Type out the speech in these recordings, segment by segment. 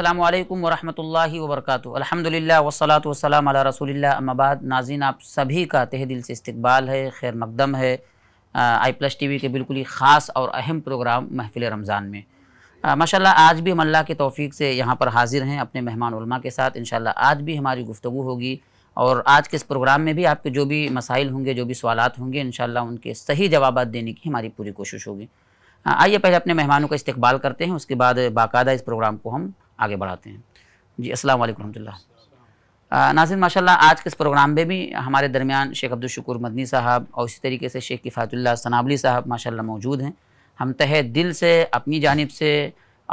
अल्लाम वरहमल वर्क अलहमदिल्ला वसलात वसलाम रसोल्लाबाद अम्माबाद नाजिन आप सभी का तह दिल से इस्तकबाल है खैर मकदम है आई प्लस टी वी के बिल्कुल ही ख़ास और अहम प्रोग्राम महफिल रमज़ान में माशा आज भी हम अल्लाह के तोफ़ी से यहाँ पर हाजिर हैं अपने मेहमान के साथ इन आज भी हमारी गुफ्तु होगी और आज के इस प्रोग्राम में भी आपके जो भी मसाइल होंगे जो भी सवाल होंगे इन उनके सही जवाब देने की हमारी पूरी कोशिश होगी आइए पहले अपने मेहमानों का इस्तकबाल करते हैं उसके बाद बाकायदा इस प्रोग्राम को हम आगे बढ़ाते हैं जी अस्सलाम वालेकुम रहमतुल्लाह नाजिन माशाल्लाह आज के इस प्रोग्राम में भी हमारे दरमियान शेख अब्दुल मदनी साहब और इसी तरीके से शेख किफ़ायतुल्ला सनावली साहब माशाल्लाह मौजूद हैं हम तह दिल से अपनी जानब से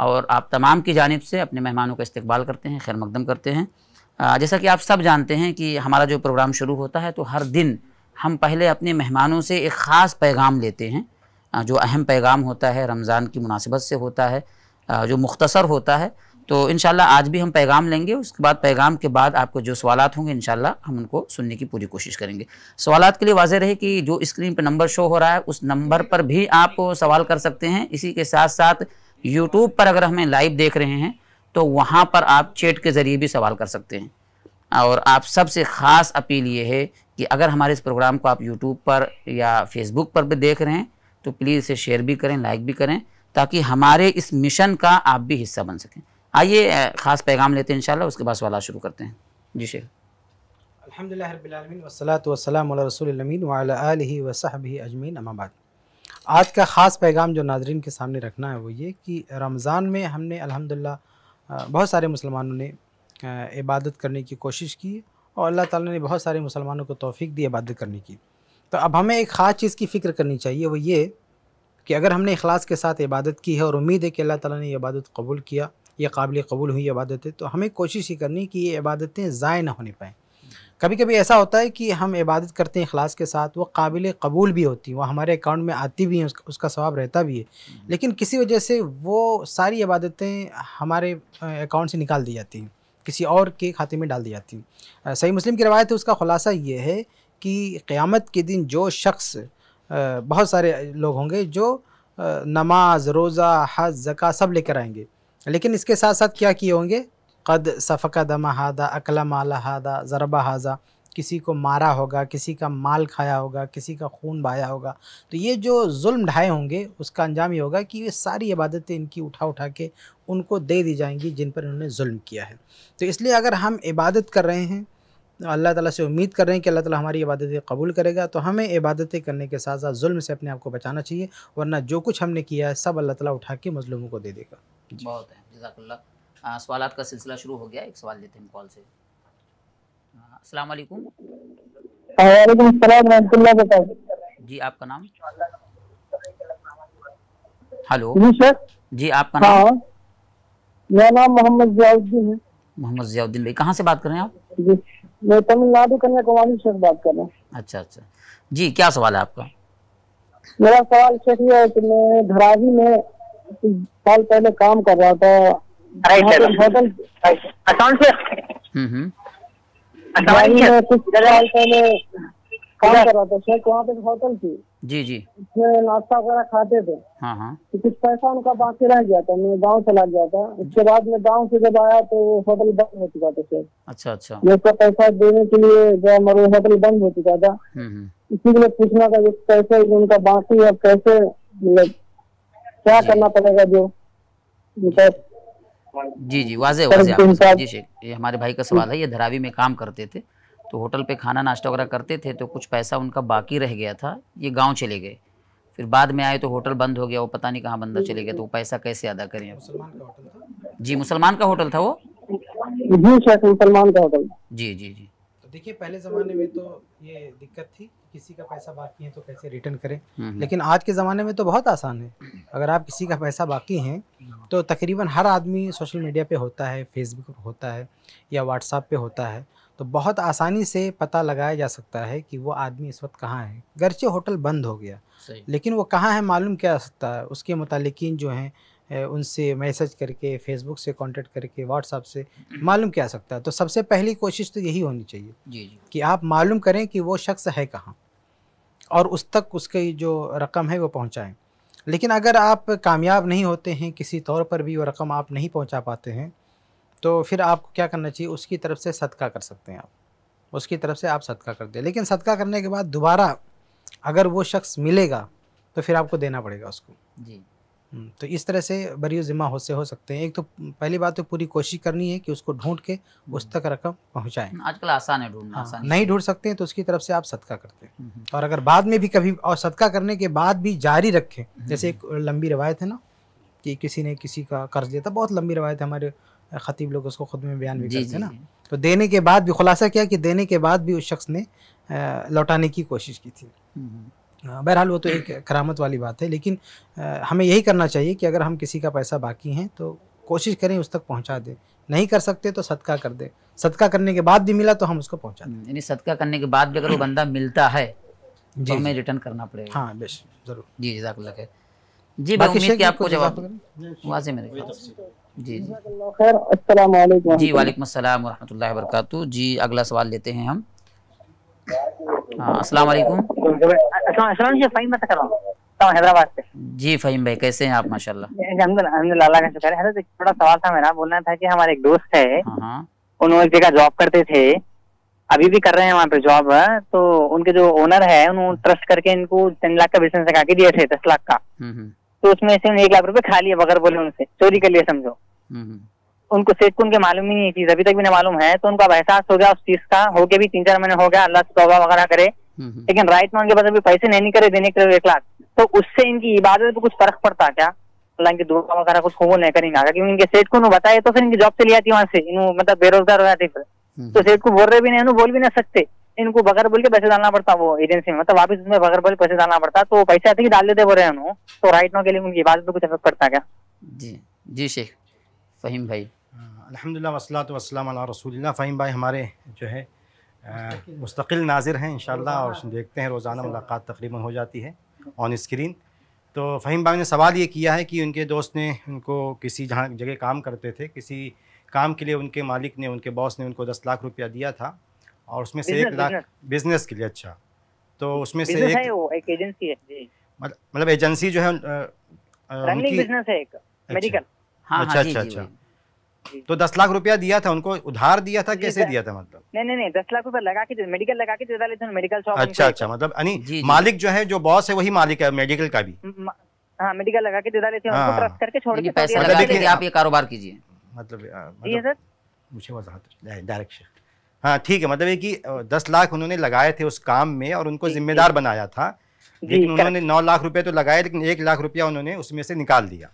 और आप तमाम की जानब से अपने मेहमानों का इस्तकबाल करते हैं खैर मकदम करते हैं जैसा कि आप सब जानते हैं कि हमारा जो प्रोग्राम शुरू होता है तो हर दिन हम पहले अपने मेहमानों से एक ख़ास पैगाम लेते हैं जो अहम पैगाम होता है रमज़ान की मुनासिबत से होता है जो मुख्तसर होता है तो इनशाला आज भी हम पैगाम लेंगे उसके बाद पैगाम के बाद आपको जो सवाल होंगे इन हम उनको सुनने की पूरी कोशिश करेंगे सवाल के लिए वाजह रहे कि जो स्क्रीन पर नंबर शो हो रहा है उस नंबर पर भी आप सवाल कर सकते हैं इसी के साथ साथ यूट्यूब पर अगर हमें लाइव देख रहे हैं तो वहाँ पर आप चैट के ज़रिए भी सवाल कर सकते हैं और आप सबसे ख़ास अपील ये है कि अगर हमारे इस प्रोग्राम को आप यूट्यूब पर या फेसबुक पर भी देख रहे हैं तो प्लीज़ इसे शेयर भी करें लाइक भी करें ताकि हमारे इस मिशन का आप भी हिस्सा बन सकें आइए ख़ास पैगाम लेते हैं इनशाला उसके बाद सवाल शुरू करते हैं जी शेख अलहमदिल्लामी वसलात वसलम रसोलमीन वाली अजमीन अमाबाद आज का ख़ास पैगाम जो नाजरन के सामने रखना है वो ये कि रमज़ान में हमने अल्हम्दुलिल्लाह बहुत सारे मुसलमानों ने इबादत करने की कोशिश की और अल्लाह ताला ने बहुत सारे मुसलमानों को तोफ़ी दी इबादत करने की तो अब हमें एक ख़ास चीज़ की फ़िक्र करनी चाहिए वो ये कि अगर हमने अखलास के साथ इबादत की है और उम्मीद है कि अल्लाह ताली ने इबादत कबूल किया ये काबिल कबूल हुई इबादतें तो हमें कोशिश ही करनी कि ये इबादतें ज़ाय ना होने पाएँ कभी कभी ऐसा होता है कि हम इबादत करते हैं अखलास के साथ वो काबिल कबूल भी होती है वो हमारे अकाउंट में आती भी हैं उसका उसका स्वाब रहता भी है हम्म। लेकिन किसी वजह से वो सारी इबादतें हमारे अकाउंट से निकाल दी जाती हैं किसी और के खाते में डाल दी जाती हैं सही मुस्लिम की रवायत है उसका ख़ुलासा ये है कि क़्यामत के दिन जो शख्स बहुत सारे लोग होंगे जो नमाज रोज़ा हज जक़ा सब लेकर आएंगे लेकिन इसके साथ साथ क्या किए होंगे कद सफ़का दमा हादा अकला माला हादा ज़रबा हाजा किसी को मारा होगा किसी का माल खाया होगा किसी का खून बहाया होगा तो ये जो जुल्म ढाए होंगे उसका अंजाम ये होगा कि ये सारी इबादतें इनकी उठा उठा के उनको दे दी जाएंगी जिन पर इन्होंने जुल्म किया है तो इसलिए अगर हम इबादत कर रहे हैं अल्लाह ताला से उम्मीद कर रहे हैं कि अल्लाह ताला हमारी इबादतें कबूल करेगा तो हमें इबादतें करने के साथ साथ जुल्म से अपने आप को बचाना चाहिए वरना जो कुछ हमने किया है सब अल्लाह ताला उठा के मज़लूमों को दे देगा बहुत है जजाकल्ला सवाल का सिलसिला शुरू हो गया एक सवाल लेते हैं कॉल से अस्सलाम वालेकुम जी आपका नाम हेलो जी सर जी आपका नाम हाँ। मेरा नाम मोहम्मद जियाउद्दीन है मोहम्मद जियाउद्दीन भाई कहाँ से बात कर रहे हैं आप जी मैं तमिलनाडु कन्याकुमारी से बात कर रहा हूँ अच्छा अच्छा जी क्या सवाल है आपका मेरा सवाल सर ये है कि मैं धरावी में साल पहले काम कर रहा था होटल कुछ थी जी जी नाश्ता वगैरह खाते थे हाँ हाँ तो कुछ पैसा उनका बाकी रह गया था मैं गांव चला गया था उसके बाद में गांव से जब आया तो होटल बंद हो चुका था सर अच्छा अच्छा मैं उसका पैसा देने के लिए जो हमारे होटल बंद हो चुका था इसीलिए पूछना था पैसे उनका बाकी और कैसे मतलब क्या करना पड़ेगा जो मतलब जी जी वाजे वाजे जी शेख ये हमारे भाई का सवाल है ये धरावी में काम करते थे तो होटल पे खाना नाश्ता वगैरह करते थे तो कुछ पैसा उनका बाकी रह गया था ये गांव चले गए फिर बाद में आए तो होटल बंद हो गया वो पता नहीं कहाँ बंदा चले गया तो वो पैसा कैसे अदा करें मुसलमान का होटल जी मुसलमान का होटल था वो जी शेख मुसलमान का होटल जी जी जी तो देखिए पहले जमाने में तो ये दिक्कत थी किसी का पैसा बाकी है तो कैसे रिटर्न करें हम्म, हम्म। लेकिन आज के ज़माने में तो बहुत आसान है अगर आप किसी का पैसा बाकी हैं तो तकरीबन हर आदमी सोशल मीडिया पे होता है फेसबुक पर होता है या व्हाट्सएप पे होता है तो बहुत आसानी से पता लगाया जा सकता है कि वो आदमी इस वक्त कहाँ है गरचे होटल बंद हो गया लेकिन वो कहाँ है मालूम क्या सकता है उसके मुतालिकीन जो हैं उनसे मैसेज करके फेसबुक से कांटेक्ट करके व्हाट्सअप से मालूम क्या सकता है तो सबसे पहली कोशिश तो यही होनी चाहिए जी जी। कि आप मालूम करें कि वो शख्स है कहाँ और उस तक उसकी जो रकम है वो पहुँचाएँ लेकिन अगर आप कामयाब नहीं होते हैं किसी तौर पर भी वो रकम आप नहीं पहुँचा पाते हैं तो फिर आपको क्या करना चाहिए उसकी तरफ से सदका कर सकते हैं आप उसकी तरफ से आप सदका कर दें लेकिन सदका करने के बाद दोबारा अगर वो शख्स मिलेगा तो फिर आपको देना पड़ेगा उसको जी हम्म, तो इस तरह से बरी ज़िम्मा हो से हो सकते हैं एक तो पहली बात तो पूरी कोशिश करनी है कि उसको ढूंढ के उस हम्म। तक रकम पहुँचाएं हम्म, आजकल आसान है ढूंढना हाँ, नहीं ढूंढ सकते हैं तो उसकी तरफ से आप सदका करते हैं और अगर बाद में भी कभी और सदका करने के बाद भी जारी रखें जैसे एक लंबी रवायत है ना कि किसी ने किसी का कर्ज दिया था बहुत लंबी रवायत है हमारे खतीब लोग उसको खुद में बयान भी करते हैं ना तो देने के बाद भी खुलासा किया कि देने के बाद भी उस शख्स ने लौटाने की कोशिश की थी हाँ, बहरहाल वो तो एक करामत वाली बात है लेकिन हमें यही करना चाहिए कि अगर हम किसी का पैसा बाकी हैं तो कोशिश करें उस तक पहुंचा दें नहीं कर सकते तो सदका कर दें सदका करने के बाद भी मिला तो हम उसको पहुंचा दें यानी सदका करने के बाद भी अगर वो बंदा मिलता है तो जी हमें रिटर्न करना पड़ेगा हाँ बेश जरूर जी जजाक है जी बाकी कि आपको जवाब वाजे मेरे जी जी जी वालेकुम अस्सलाम वरहमतुल्लाहि वबरकातु जी अगला सवाल लेते हैं हम हाँ अस्सलाम वालेकुम तो हैदराबाद से जी फहीम भाई कैसे हैं आप माशाल्लाह अल्लाह का शुक्र है थोड़ा सवाल था मेरा बोलना था कि हमारे एक दोस्त है हाँ, हाँ। उन्होंने एक जगह जॉब करते थे अभी भी कर रहे हैं वहाँ पे जॉब तो उनके जो ओनर है उन्होंने ट्रस्ट करके इनको तीन लाख का बिजनेस लगा के दिए थे दस लाख का हम्म, हम्म। तो उसमें से एक लाख रुपए खा लिए बगैर बोले उनसे चोरी कर लिए समझो हम्म, उनको सेठ को उनके मालूम ही नहीं चीज अभी तक भी नहीं मालूम है तो उनका एहसास हो गया उस चीज का हो गया भी तीन चार महीने हो गया अल्लाह से तोबा वगैरह करे हम्म, हम्म। लेकिन राइट में उनके पास अभी पैसे नहीं करे देने के लिए एक लाख तो उससे इनकी इबादत पर कुछ फर्क पड़ता क्या अल्लाह की दुआ वगैरह कुछ हो नहीं करेंगे आगे क्योंकि इनके सेठ को बताए तो फिर इनकी जॉब चली आती वहाँ से मतलब बेरोजगार हो जाती फिर हम्म। तो सेठ को बोल रहे भी नहीं बोल भी नहीं सकते इनको बगैर बोल के पैसे डालना पड़ता वो एजेंसी में मतलब वापस उसमें बगैर बोल पैसे डालना पड़ता तो पैसे आते ही डाल देते बोल रहे हैं तो राइट नाउ के लिए उनकी इबादत पर कुछ फर्क पड़ता क्या जी जी शेख फ़हीम भाई हाँ, अलहमदिल्ला वसलात वसलाम रसूल फ़हीम भाई हमारे जो है मुस्तकिल नाजिर हैं इन और देखते हैं रोज़ाना मुलाकात तकरीबन हो जाती है ऑन स्क्रीन तो फ़हीम भाई ने सवाल ये किया है कि उनके दोस्त ने उनको किसी जहाँ जगह काम करते थे किसी काम के लिए उनके मालिक ने उनके बॉस ने उनको दस लाख रुपया दिया था और उसमें से एक लाख बिजनेस के लिए अच्छा तो उसमें से एक, एक एजेंसी है मतलब एजेंसी जो है उनकी बिजनेस है एक मेडिकल अच्छा। हाँ, हाँ अच्छा जी, अच्छा अच्छा तो दस लाख रुपया दिया था उनको उधार दिया था कैसे दिया था मतलब नहीं नहीं नहीं दस लाख रुपया लगा के मेडिकल लगा के दे मेडिकल शॉप अच्छा अच्छा मतलब मालिक जो है जो बॉस है वही मालिक है मेडिकल का भी हाँ मेडिकल लगा के दे लेते हैं ट्रस्ट करके छोड़ के पैसे लगा मतलब के आप ये कारोबार कीजिए मतलब जी मतलब सर मुझे वजाहत डायरेक्शन हाँ ठीक है मतलब ये कि दस लाख उन्होंने लगाए थे उस काम में और उनको जिम्मेदार बनाया था लेकिन उन्होंने नौ लाख रुपए तो लगाए लेकिन एक लाख रुपया उन्होंने उसमें से निकाल दिया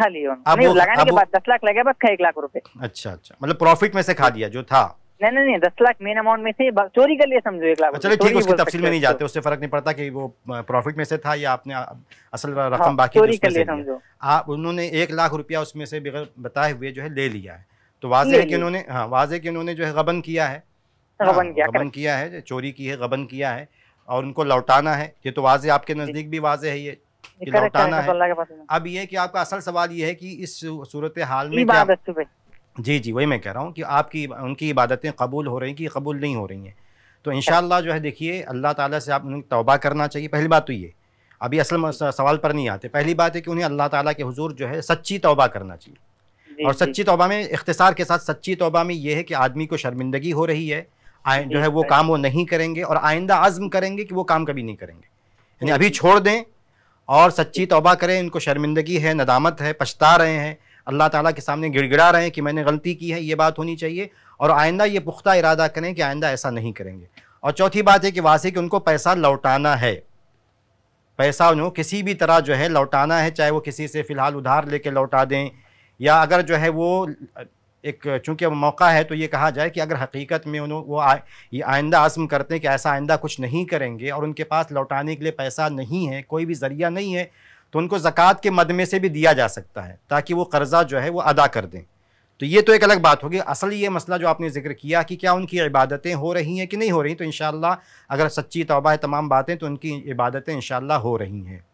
खा लिया नहीं लगाने के बाद दस लाख लगे बाद एक लाख रुपए अच्छा अच्छा मतलब प्रॉफिट में से खा लिया जो था नहीं नहीं दस लाख मेन अमाउंट में से चोरी कर लिया समझो एक लाख चलो अच्छा, ठीक उसकी तफसील में नहीं जाते उससे फर्क नहीं पड़ता कि वो प्रॉफिट में से था या आपने असल हाँ, रकम हाँ, बाकी चोरी कर लिया समझो आप उन्होंने एक लाख रुपया उसमें से बगैर बताए हुए जो है ले लिया है तो वाजे है कि उन्होंने हाँ वाजे कि उन्होंने जो है गबन किया है गबन हाँ, किया गबन किया है चोरी की है गबन किया है और उनको लौटाना है ये तो वाजे आपके नज़दीक भी वाजे है ये कि लौटाना है अब ये कि आपका असल सवाल ये है कि इस सूरत हाल में क्या जी जी वही मैं कह रहा हूँ कि आपकी उनकी इबादतें कबूल हो रही कि कबूल नहीं हो रही हैं तो अच्छा। इन जो है देखिए अल्लाह ताला से आप उन्हें तोबा करना चाहिए पहली बात तो ये अभी असल सवाल पर नहीं आते पहली बात है कि उन्हें अल्लाह ताला के हुजूर जो है सच्ची तोबा करना चाहिए और सच्ची तोबा में इख्तसार के साथ सच्ची तोबा में यह है कि आदमी को शर्मिंदगी हो रही है जो है वो काम वो नहीं करेंगे और आइंदा आज़म करेंगे कि वो काम कभी नहीं करेंगे यानी अभी छोड़ दें और सच्ची तोबा करें इनको शर्मिंदगी है नदामत है पछता रहे हैं अल्लाह ताला के सामने गिड़गिड़ा रहे हैं कि मैंने गलती की है ये बात होनी चाहिए और आइंदा ये पुख्ता इरादा करें कि आइंदा ऐसा नहीं करेंगे और चौथी बात है कि वासी कि उनको पैसा लौटाना है पैसा उन्हें किसी भी तरह जो है लौटाना है चाहे वो किसी से फ़िलहाल उधार लेके लौटा दें या अगर जो है वो एक चूंकि अब मौका है तो ये कहा जाए कि अगर हकीकत में उन्हों वो आ, ये आइंदा आज़म करते हैं कि ऐसा आइंदा कुछ नहीं करेंगे और उनके पास लौटाने के लिए पैसा नहीं है कोई भी ज़रिया नहीं है तो उनको ज़क़़त के मदमे से भी दिया जा सकता है ताकि वो कर्ज़ा जो है वो अदा कर दें तो ये तो एक अलग बात होगी असल ये मसला जो आपने जिक्र किया कि क्या उनकी इबादतें हो रही हैं कि नहीं हो रही तो इन अगर सच्ची तोबा है तमाम बातें तो उनकी इबादतें इन हो रही हैं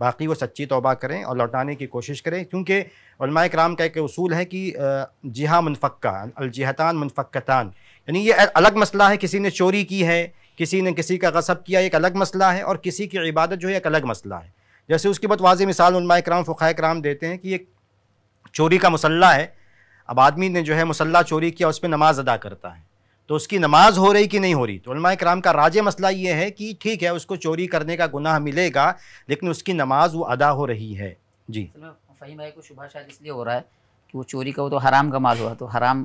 बाकी वो सच्ची तोबा करें और लौटाने की कोशिश करें क्योंकि कराम का एक असूल है कि जिहा मनफक्का अलजहतान मुनफक्तान यानी ये अलग मसला है किसी ने चोरी की है किसी ने किसी का गसब किया एक अलग मसला है और किसी की इबादत जो है एक अलग मसला है जैसे उसकी बहुत वाज मिसाल कराम फ़ाय कराम देते हैं कि एक चोरी का मसल्ला है अब आदमी ने जो है मसल्ला चोरी किया उस पर नमाज़ अदा करता है तो उसकी नमाज हो रही कि नहीं हो रही तो कराम का राज मसला ये है कि ठीक है उसको चोरी करने का गुनाह मिलेगा लेकिन उसकी नमाज वो अदा हो रही है जी फ़हीम भाई को शुभ शायद इसलिए हो रहा है कि वो चोरी का वो तो हराम का माल हुआ तो हराम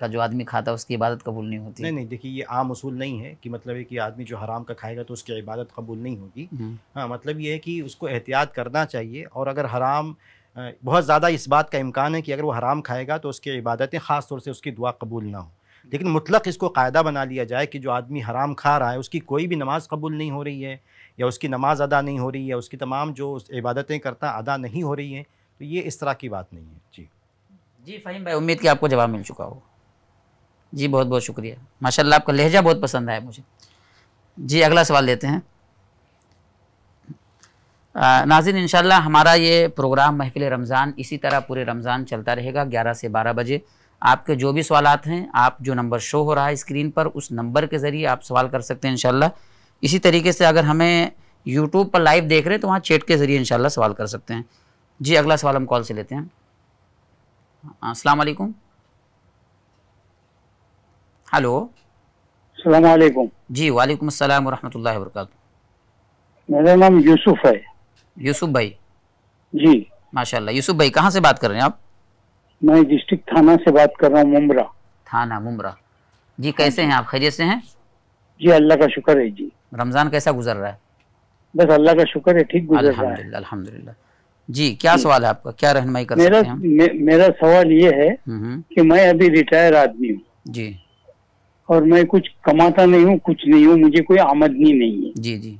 का जो आदमी खाता है उसकी इबादत कबूल नहीं होती नहीं नहीं देखिए ये आम असूल नहीं है कि मतलब है कि आदमी जो हराम का खाएगा तो उसकी इबादत कबूल नहीं होगी हम्म। हाँ मतलब ये है कि उसको एहतियात करना चाहिए और अगर हराम बहुत ज़्यादा इस बात का इम्कान है कि अगर वो हराम खाएगा तो उसकी इबादतें ख़ास तौर से उसकी दुआ कबूल ना हो लेकिन मुतलक इसको कायदा बना लिया जाए कि जो आदमी हराम खा रहा है उसकी कोई भी नमाज़ कबूल नहीं हो रही है या उसकी नमाज़ अदा नहीं हो रही है उसकी तमाम जो इबादतें करता अदा नहीं हो रही हैं तो ये इस तरह की बात नहीं है जी जी फ़हीम भाई उम्मीद कि आपको जवाब मिल चुका हो जी बहुत बहुत शुक्रिया माशाल्लाह आपका लहजा बहुत पसंद आया मुझे जी अगला सवाल लेते हैं नाजिन इन हमारा ये प्रोग्राम महफिल रमज़ान इसी तरह पूरे रमज़ान चलता रहेगा ग्यारह से बारह बजे आपके जो भी सवाल हैं आप जो नंबर शो हो रहा है स्क्रीन पर उस नंबर के ज़रिए आप सवाल कर सकते हैं इनशाला इसी तरीके से अगर हमें यूट्यूब पर लाइव देख रहे हैं तो वहाँ चैट के ज़रिए इनशाला सवाल कर सकते हैं जी अगला सवाल हम कॉल से लेते हैं हाँ, अस्सलाम वालेकुम हेलो अस्सलाम वालेकुम जी वालेकुम अस्सलाम वरहमतुल्लाहि मेरा नाम यूसुफ है यूसुफ भाई जी माशाल्लाह यूसुफ भाई कहाँ से बात कर रहे हैं आप मैं डिस्ट्रिक्ट थाना से बात कर रहा हूँ मुमरा थाना मुमरा जी कैसे हैं आप खैरियत से हैं जी अल्लाह का शुक्र है जी रमज़ान कैसा गुजर रहा है बस अल्लाह का शुक्र है ठीक गुजर रहा है अल्हम्दुलिल्लाह जी क्या सवाल है आपका क्या रहनमाई कर मेरा, सकते हैं मे, मेरा सवाल ये है हम्म, हम्म। कि मैं अभी रिटायर आदमी हूँ जी और मैं कुछ कमाता नहीं हूँ कुछ नहीं हूँ मुझे कोई आमदनी नहीं है जी जी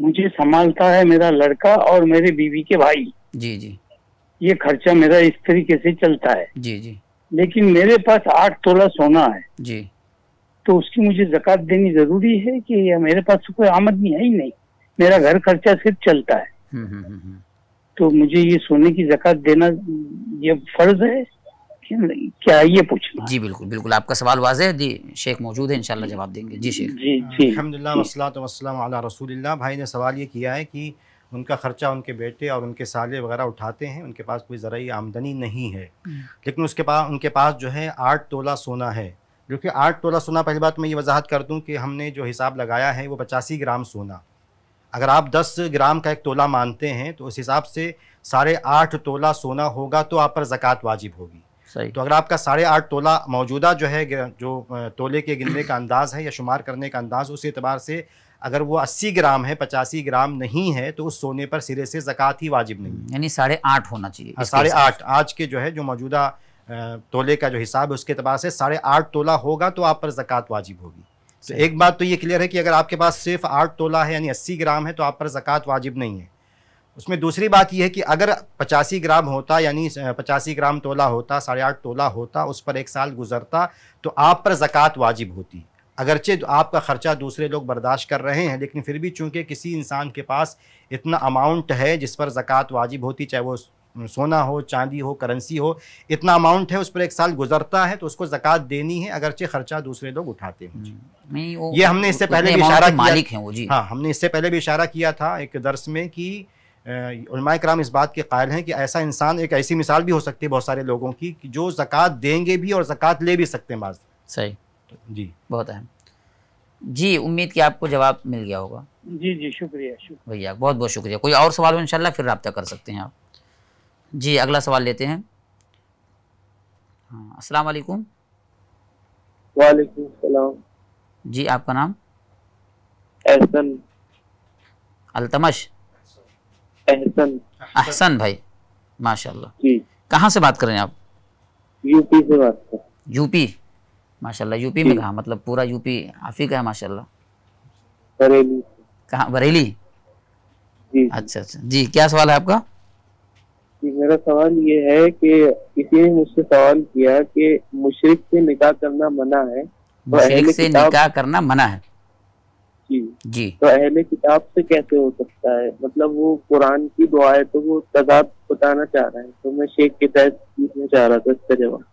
मुझे संभालता है मेरा लड़का और मेरे बीवी के भाई जी जी ये खर्चा मेरा इस तरीके से चलता है जी जी लेकिन मेरे पास आठ तोला सोना है जी तो उसकी मुझे जक़ात देनी जरूरी है कि मेरे पास कोई आमदनी है ही नहीं मेरा घर खर्चा सिर्फ चलता है हम्म, हम्म, हम्म, तो मुझे ये सोने की जक़ात देना ये फर्ज है क्या ये पूछना जी बिल्कुल बिल्कुल आपका सवाल वाजह है जी शेख मौजूद है इंशाल्लाह जवाब देंगे जी शेख जी जी अलहमदिल्ला वसलात वसलम भाई ने सवाल ये किया है कि उनका ख़र्चा उनके बेटे और उनके साले वगैरह उठाते हैं उनके पास कोई ज़रा आमदनी नहीं है हम्म। लेकिन उसके पास उनके पास जो है आठ तोला सोना है जो कि आठ तोला सोना पहली बात तो मैं ये वजाहत कर दूँ कि हमने जो हिसाब लगाया है वो पचासी ग्राम सोना अगर आप दस ग्राम का एक तोला मानते हैं तो उस हिसाब से साढ़े आठ तोला सोना होगा तो आप पर ज़क़़त वाजिब होगी सही तो अगर आपका साढ़े आठ तोला मौजूदा जो है जो तोले के गिनने का अंदाज़ है या शुमार करने का अंदाज़ उस एतबार से अगर वो अस्सी ग्राम है पचासी ग्राम नहीं है तो उस सोने पर सिरे से जक़ात ही वाजिब नहीं है यानी साढ़े आठ होना चाहिए हाँ, साढ़े आठ आज के जो है जो मौजूदा तोले का जो हिसाब है उसके अतबार से साढ़े आठ तोला होगा तो आप पर ज़क़़त वाजिब होगी तो एक बात तो ये क्लियर है कि अगर आपके पास सिर्फ आठ तोला है यानी अस्सी ग्राम है तो आप पर ज़क़़त वाजिब नहीं है उसमें दूसरी बात यह है कि अगर पचासी ग्राम होता यानी पचासी ग्राम तोला होता साढ़े आठ तोला होता उस पर एक साल गुजरता तो आप पर ज़क़़त वाजिब होती अगरचे आपका ख़र्चा दूसरे लोग बर्दाश्त कर रहे हैं लेकिन फिर भी चूँकि किसी इंसान के पास इतना अमाउंट है जिस पर ज़क़़त वाजिब होती चाहे वो सोना हो चांदी हो करेंसी हो इतना अमाउंट है उस पर एक साल गुजरता है तो उसको जक़ात देनी है अगरचे खर्चा दूसरे लोग उठाते हैं ये हमने इससे पहले भी इशारा मालिक हैं वो जी हाँ हमने इससे पहले भी इशारा किया था एक दर्स में कि कराम इस बात के कायल हैं कि ऐसा इंसान एक ऐसी मिसाल भी हो सकती है बहुत सारे लोगों की जो ज़क़़त देंगे भी और ज़क़़त ले भी सकते हैं बाज सही फैक्टर जी बहुत अहम जी उम्मीद कि आपको जवाब मिल गया होगा जी जी शुक्रिया शुक्रिया भैया बहुत बहुत शुक्रिया कोई और सवाल हो इनशाला फिर रब्ता कर सकते हैं आप जी अगला सवाल लेते हैं हाँ अस्सलाम वालेकुम वालेकुम सलाम जी आपका नाम एहसन अल्तमश एहसन अहसन भाई माशाल्लाह जी कहाँ से बात कर रहे हैं आप यूपी से बात कर यूपी माशाल्लाह यूपी में कहा मतलब पूरा यूपी आप का है माशाल्लाह बरेली कहा बरेली जी अच्छा अच्छा जी क्या सवाल है आपका जी मेरा सवाल ये है कि किसी ने मुझसे सवाल किया कि मुशरिक से निकाह करना मना है तो मुशरिक से निकाह करना मना है जी जी तो अहले किताब से कैसे हो सकता है मतलब वो कुरान की दुआ है तो वो तजाद बताना चाह रहा है तो मैं शेख के तहत पूछना चाह रहा था इसका जवाब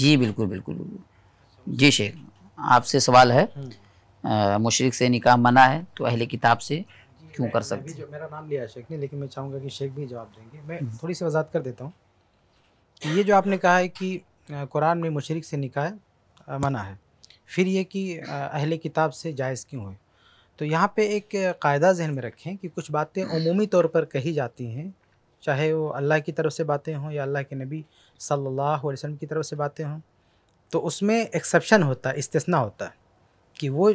जी बिल्कुल बिल्कुल बिल्कुल जी शेख आपसे सवाल है हम्म। मुशरक से निकाह मना है तो अहले किताब से क्यों कर सकते जो मेरा नाम लिया शेख ने लेकिन मैं चाहूँगा कि शेख भी जवाब देंगे मैं हम्म। थोड़ी सी वजात कर देता हूँ ये जो आपने कहा है कि कुरान में मुशरक से निकाह मना है फिर ये कि अहले किताब से जायज़ क्यों है तो यहाँ पे एक कायदा जहन में रखें कि कुछ बातें अमूमी तौर पर कही जाती हैं चाहे वो अल्लाह की तरफ से बातें हों या अल्लाह के नबी सल्लल्लाहु अलैहि वसल्लम की तरफ से बातें हों तो उसमें एक्सेप्शन होता है इस्तना होता है कि वो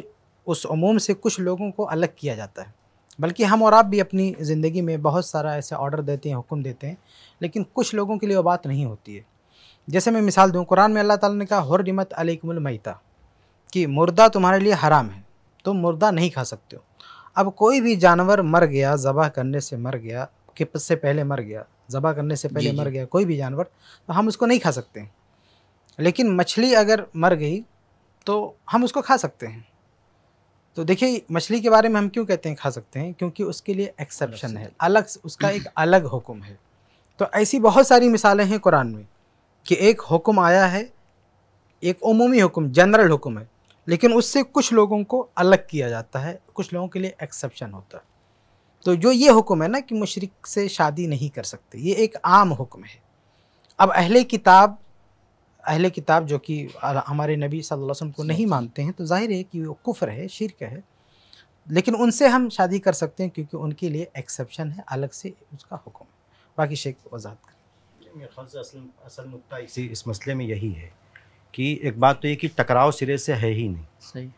उस उमूम से कुछ लोगों को अलग किया जाता है बल्कि हम और आप भी अपनी ज़िंदगी में बहुत सारा ऐसे ऑर्डर देते हैं हुक्म देते हैं लेकिन कुछ लोगों के लिए वो बात नहीं होती है जैसे मैं मिसाल दूँ कुरान में अल्लाह ताला ने कहा रिमत अलकमलमैता कि मुर्दा तुम्हारे लिए हराम है तुम मुर्दा नहीं खा सकते हो अब कोई भी जानवर मर गया ज़बह करने से मर गया किपत से पहले मर गया ज़बह करने से पहले मर गया कोई भी जानवर तो हम उसको नहीं खा सकते लेकिन मछली अगर मर गई तो हम उसको खा सकते हैं तो देखिए मछली के बारे में हम क्यों कहते हैं खा सकते हैं क्योंकि उसके लिए एक्सेप्शन है अलग उसका एक अलग हुक्म है तो ऐसी बहुत सारी मिसालें हैं कुरान में कि एक हुक्म आया है एक उमूमी हुक्म जनरल हुक्म है लेकिन उससे कुछ लोगों को अलग किया जाता है कुछ लोगों के लिए एक्सेप्शन होता है तो जो ये हुक्म है ना कि मशरक़ से शादी नहीं कर सकते ये एक आम हुक्म है अब अहले किताब अहले किताब जो कि हमारे नबी सल्लल्लाहु अलैहि वसल्लम को नहीं मानते हैं तो जाहिर है कि वो कुफ्र है शिरक है लेकिन उनसे हम शादी कर सकते हैं क्योंकि उनके लिए एक्सेप्शन है अलग से उसका हुक्म बाकी शेख वजात का असल नुकता इसी इस मसले में यही है कि एक बात तो ये कि टकराव सिरे से है ही नहीं सही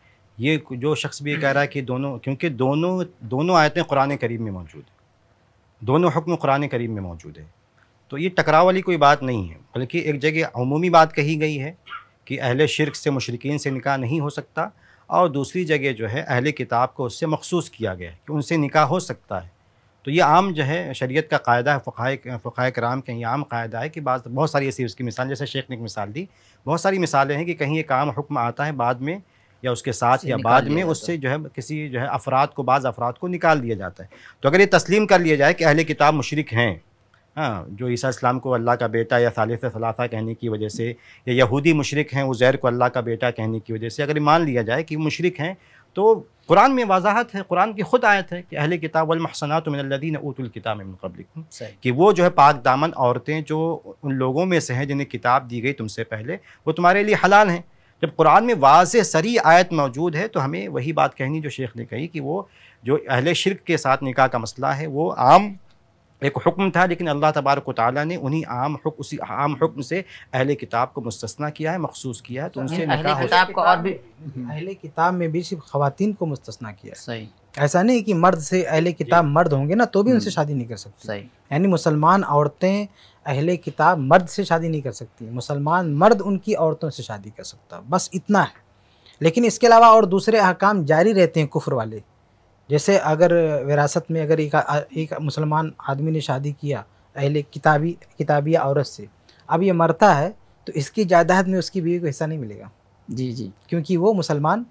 ये जो शख्स भी कह रहा है कि दोनों क्योंकि दोनों दोनों आयतें कुरान करीब में मौजूद हैं दोनों हुक्म कुरान करीब में मौजूद है तो ये टकराव वाली कोई बात नहीं है बल्कि एक जगह अमूमी बात कही गई है कि अहले शिरक से मुशरकिन से निकाह नहीं हो सकता और दूसरी जगह जो है अहले किताब को उससे मखसूस किया गया है कि उनसे निकाह हो सकता है तो ये आम जो है शरीयत का कायदा है फ़ाय फ़ाय कराम का ये आम कायदा है कि बात बहुत सारी ऐसी उसकी मिसाल जैसे शेख ने एक मिसाल दी बहुत सारी मिसालें हैं कि कहीं ये काम हुक्म आता है बाद में या उसके साथ या बाद में उससे जो है किसी जो है अफराद को बाज़ अफराद को निकाल दिया जाता है तो अगर ये तस्लीम कर लिया जाए कि अहले किताब मशरक हैं हाँ जो ईसा इस्लाम को अल्लाह का बेटा या सालिस सलासा कहने की वजह से या यहूदी मशरक हैं उज़ैर को अल्लाह का बेटा कहने की वजह से अगर मान लिया जाए कि मशरक हैं तो कुरान में वजाहत है कुरान की खुद आयत है कि अहल किताब वलमहसनात मिनदीन ऊतुल्किताब कबलिक कि वो जो है पाक दामन औरतें जो उन लोगों में से हैं जिन्हें किताब दी गई तुमसे पहले वो तुम्हारे लिए हलाल हैं जब कुरान में वाज सरी आयत मौजूद है तो हमें वही बात कहनी जो शेख ने कही कि वो जो अहल शिरक के साथ निकाह का मसला है वो आम एक हुक्म था लेकिन अल्लाह तबारक ताली ने उन्हीं आम हुक्म उसी आम हुक्म से अहले किताब को मुस्तना किया है मखसूस किया है तो उनसे अहले किताब को और भी हम्म। अहले किताब में भी सिर्फ खातन को मुस्तना किया है सही ऐसा नहीं कि मर्द से अहले किताब मर्द होंगे ना तो भी हम्म। उनसे शादी नहीं कर सकते सही यानी मुसलमान औरतें अहले किताब मर्द से शादी नहीं कर सकती मुसलमान मर्द उनकी औरतों से शादी कर सकता बस इतना है लेकिन इसके अलावा और दूसरे अहकाम जारी रहते हैं कुफर वाले जैसे अगर विरासत में अगर एक एक मुसलमान आदमी ने शादी किया पहले किताबी किताबिया औरत से अब ये मरता है तो इसकी जायदाद में उसकी बीवी को हिस्सा नहीं मिलेगा जी जी क्योंकि वो मुसलमान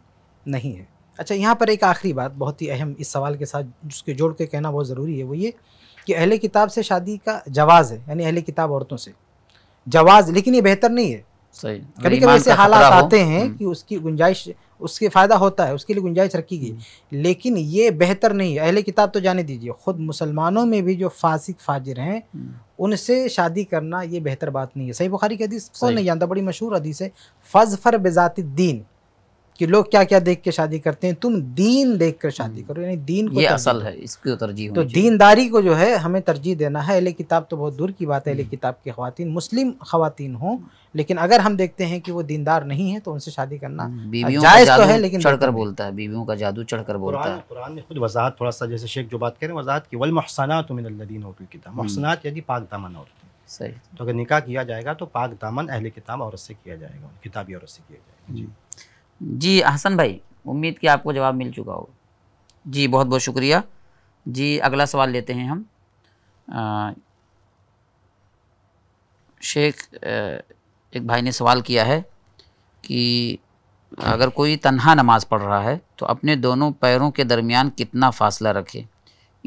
नहीं है अच्छा यहाँ पर एक आखिरी बात बहुत ही अहम इस सवाल के साथ जिसके जोड़ के कहना बहुत ज़रूरी है वो ये कि अहले किताब से शादी का जवाज़ है यानी अहले किताब औरतों से जवाज़ लेकिन ये बेहतर नहीं है सही कभी कभी ऐसे हालात आते हैं हम्म। कि उसकी गुंजाइश उसके फ़ायदा होता है उसके लिए गुंजाइश रखी गई हम्म। लेकिन ये बेहतर नहीं है अहले किताब तो जाने दीजिए खुद मुसलमानों में भी जो फासिक फाजिर हैं हम्म। उनसे शादी करना ये बेहतर बात नहीं है सही बुखारी की हदीस कौन नहीं जानता बड़ी मशहूर हदीस है फजफर बेजात दीन कि लोग क्या क्या देख के शादी करते हैं तुम दीन देख कर शादी हम्म। करो यानी दीन को ये असल है इसकी तो तरजीह तो दीनदारी को जो है हमें तरजीह देना है अहले किताब तो बहुत दूर की बात है अहले हम्म। किताब की खातन मुस्लिम खातन हों लेकिन अगर हम देखते हैं कि वो दीनदार नहीं है तो उनसे शादी करना हम्म, जायज तो है लेकिन चढ़कर बोलता है बीवियों का जादू चढ़कर बोलता है कुरान में खुद वजाहत थोड़ा सा जैसे शेख जो बात करें वजाहत की वल महसनात मिन किताब महसनात यदि पाक दामन औरत सही तो अगर निकाह किया जाएगा तो पाक दामन अहले किताब औरत से किया जाएगा किताबी औरत से किया जाएगा जी जी हसन भाई उम्मीद कि आपको जवाब मिल चुका होगा जी बहुत बहुत शुक्रिया जी अगला सवाल लेते हैं हम शेख एक भाई ने सवाल किया है कि अगर कोई तन्हा नमाज पढ़ रहा है तो अपने दोनों पैरों के दरमियान कितना फ़ासला रखे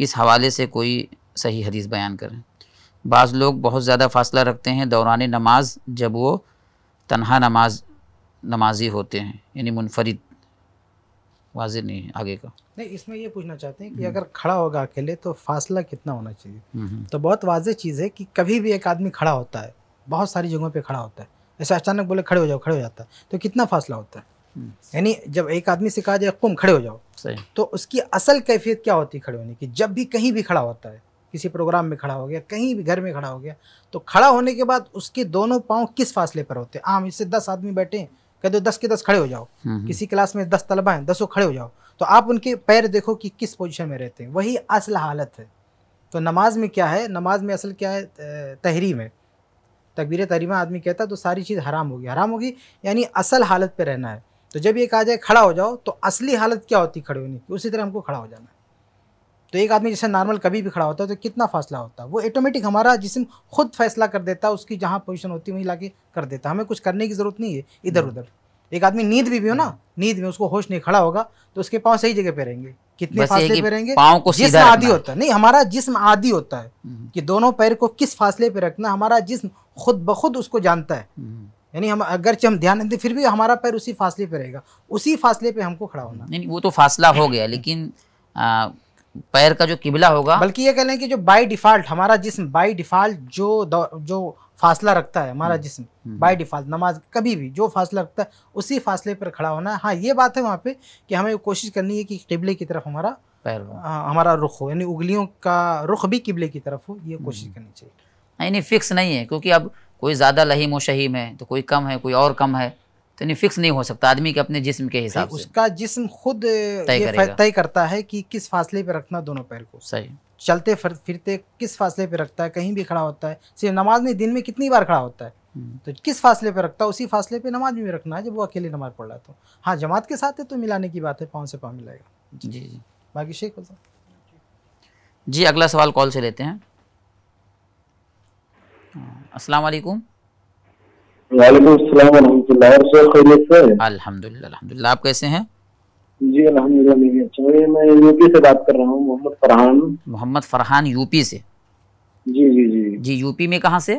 इस हवाले से कोई सही हदीस बयान करें बाज़ लोग बहुत ज़्यादा फ़ासला रखते हैं दौरान नमाज जब वो तन्हा नमाज नमाजी होते हैं यानी मुनफरद वाज नहीं है आगे का नहीं इसमें ये पूछना चाहते हैं कि अगर खड़ा होगा अकेले तो फासला कितना होना चाहिए हम्म, हम्म। तो बहुत वाज चीज़ है कि कभी भी एक आदमी खड़ा होता है बहुत सारी जगहों पर खड़ा होता है ऐसे अचानक बोले खड़े हो जाओ खड़े हो जाता है तो कितना फासला होता है हम्म। यानी जब एक आदमी से कहा जाए कुम खड़े हो जाओ तो उसकी असल कैफियत क्या होती है खड़े होने की जब भी कहीं भी खड़ा होता है किसी प्रोग्राम में खड़ा हो गया कहीं भी घर में खड़ा हो गया तो खड़ा होने के बाद उसके दोनों पाँव किस फासले पर होते हैं आम इससे दस आदमी बैठे हैं कह दो दस के दस खड़े हो जाओ हम्म, हम्म। किसी क्लास में दस तलबा हैं दसों खड़े हो जाओ तो आप उनके पैर देखो कि किस पोजिशन में रहते हैं वही असल हालत है तो नमाज में क्या है नमाज में असल क्या है तहरीम है तकबीर तहरीमा आदमी कहता तो सारी चीज़ हराम होगी हराम होगी यानी असल हालत पर रहना है तो जब ये कहा जाए खड़ा हो जाओ तो असली हालत क्या होती खड़े होने की उसी तरह हमको खड़ा हो जाना है तो एक आदमी जैसे नॉर्मल कभी भी खड़ा होता है तो कितना फासला होता है वो ऑटोमेटिक हमारा जिसम खुद फैसला कर देता है उसकी जहाँ पोजिशन होती है वहीं लाके कर देता है हमें कुछ करने की ज़रूरत नहीं है इधर उधर हम्म। एक आदमी नींद भी, भी हो ना नींद में उसको होश नहीं खड़ा होगा तो उसके पाँव सही जगह पे रहेंगे कितने फासले पे रहेंगे को जिसम आदि होता है नहीं हमारा जिसम आदि होता है हम्म। कि दोनों पैर को किस फासले पे रखना हमारा जिसम खुद ब खुद उसको जानता है हम्म। यानी हम अगरचे हम ध्यान दें फिर भी हमारा पैर उसी फासले पे रहेगा उसी फासले पे हमको खड़ा होना नहीं वो तो फासला हो गया लेकिन पैर का जो किबला होगा बल्कि ये कह लें कि जो बाई डिफॉल्ट हमारा जिसम बाई डिफॉल्ट जो जो फासला रखता है हमारा जिसम बाई डिफॉल्ट नमाज कभी भी जो फासला रखता है उसी फासले पर खड़ा होना है हाँ ये बात है वहाँ पे कि हमें कोशिश करनी है कि किबले की तरफ हमारा पैर हाँ, हमारा रुख हो यानी उंगलियों का रुख भी किबले की तरफ हो ये कोशिश हम्म। करनी चाहिए नहीं फिक्स नहीं है क्योंकि अब कोई ज़्यादा लहीम व शहीम है तो कोई कम है कोई और कम है तो नहीं फिक्स नहीं हो सकता आदमी के अपने जिस्म के हिसाब से उसका जिस्म खुद तय करता है कि किस फासले पर रखना दोनों पैर को सही चलते फिरते किस फासले पे रखता है कहीं भी खड़ा होता है सिर्फ नमाज नहीं दिन में कितनी बार खड़ा होता है हम्म। तो किस फासले पे रखता है उसी फासले पे नमाज में रखना है जब वो अकेले नमाज पढ़ रहा था तो। हाँ जमात के साथ है तो मिलाने की बात है पाँव से पाँव मिलाएगा जी जी बाकी शेख हो जी अगला सवाल कॉल से लेते हैं हाँ, अस्सलाम वालेकुम आप कैसे हैं जी अल्हम्दुलिल्लाह अच्छा मैं यूपी से बात कर रहा हूँ मोहम्मद फरहान मोहम्मद फरहान यूपी से जी जी जी जी यूपी में कहाँ से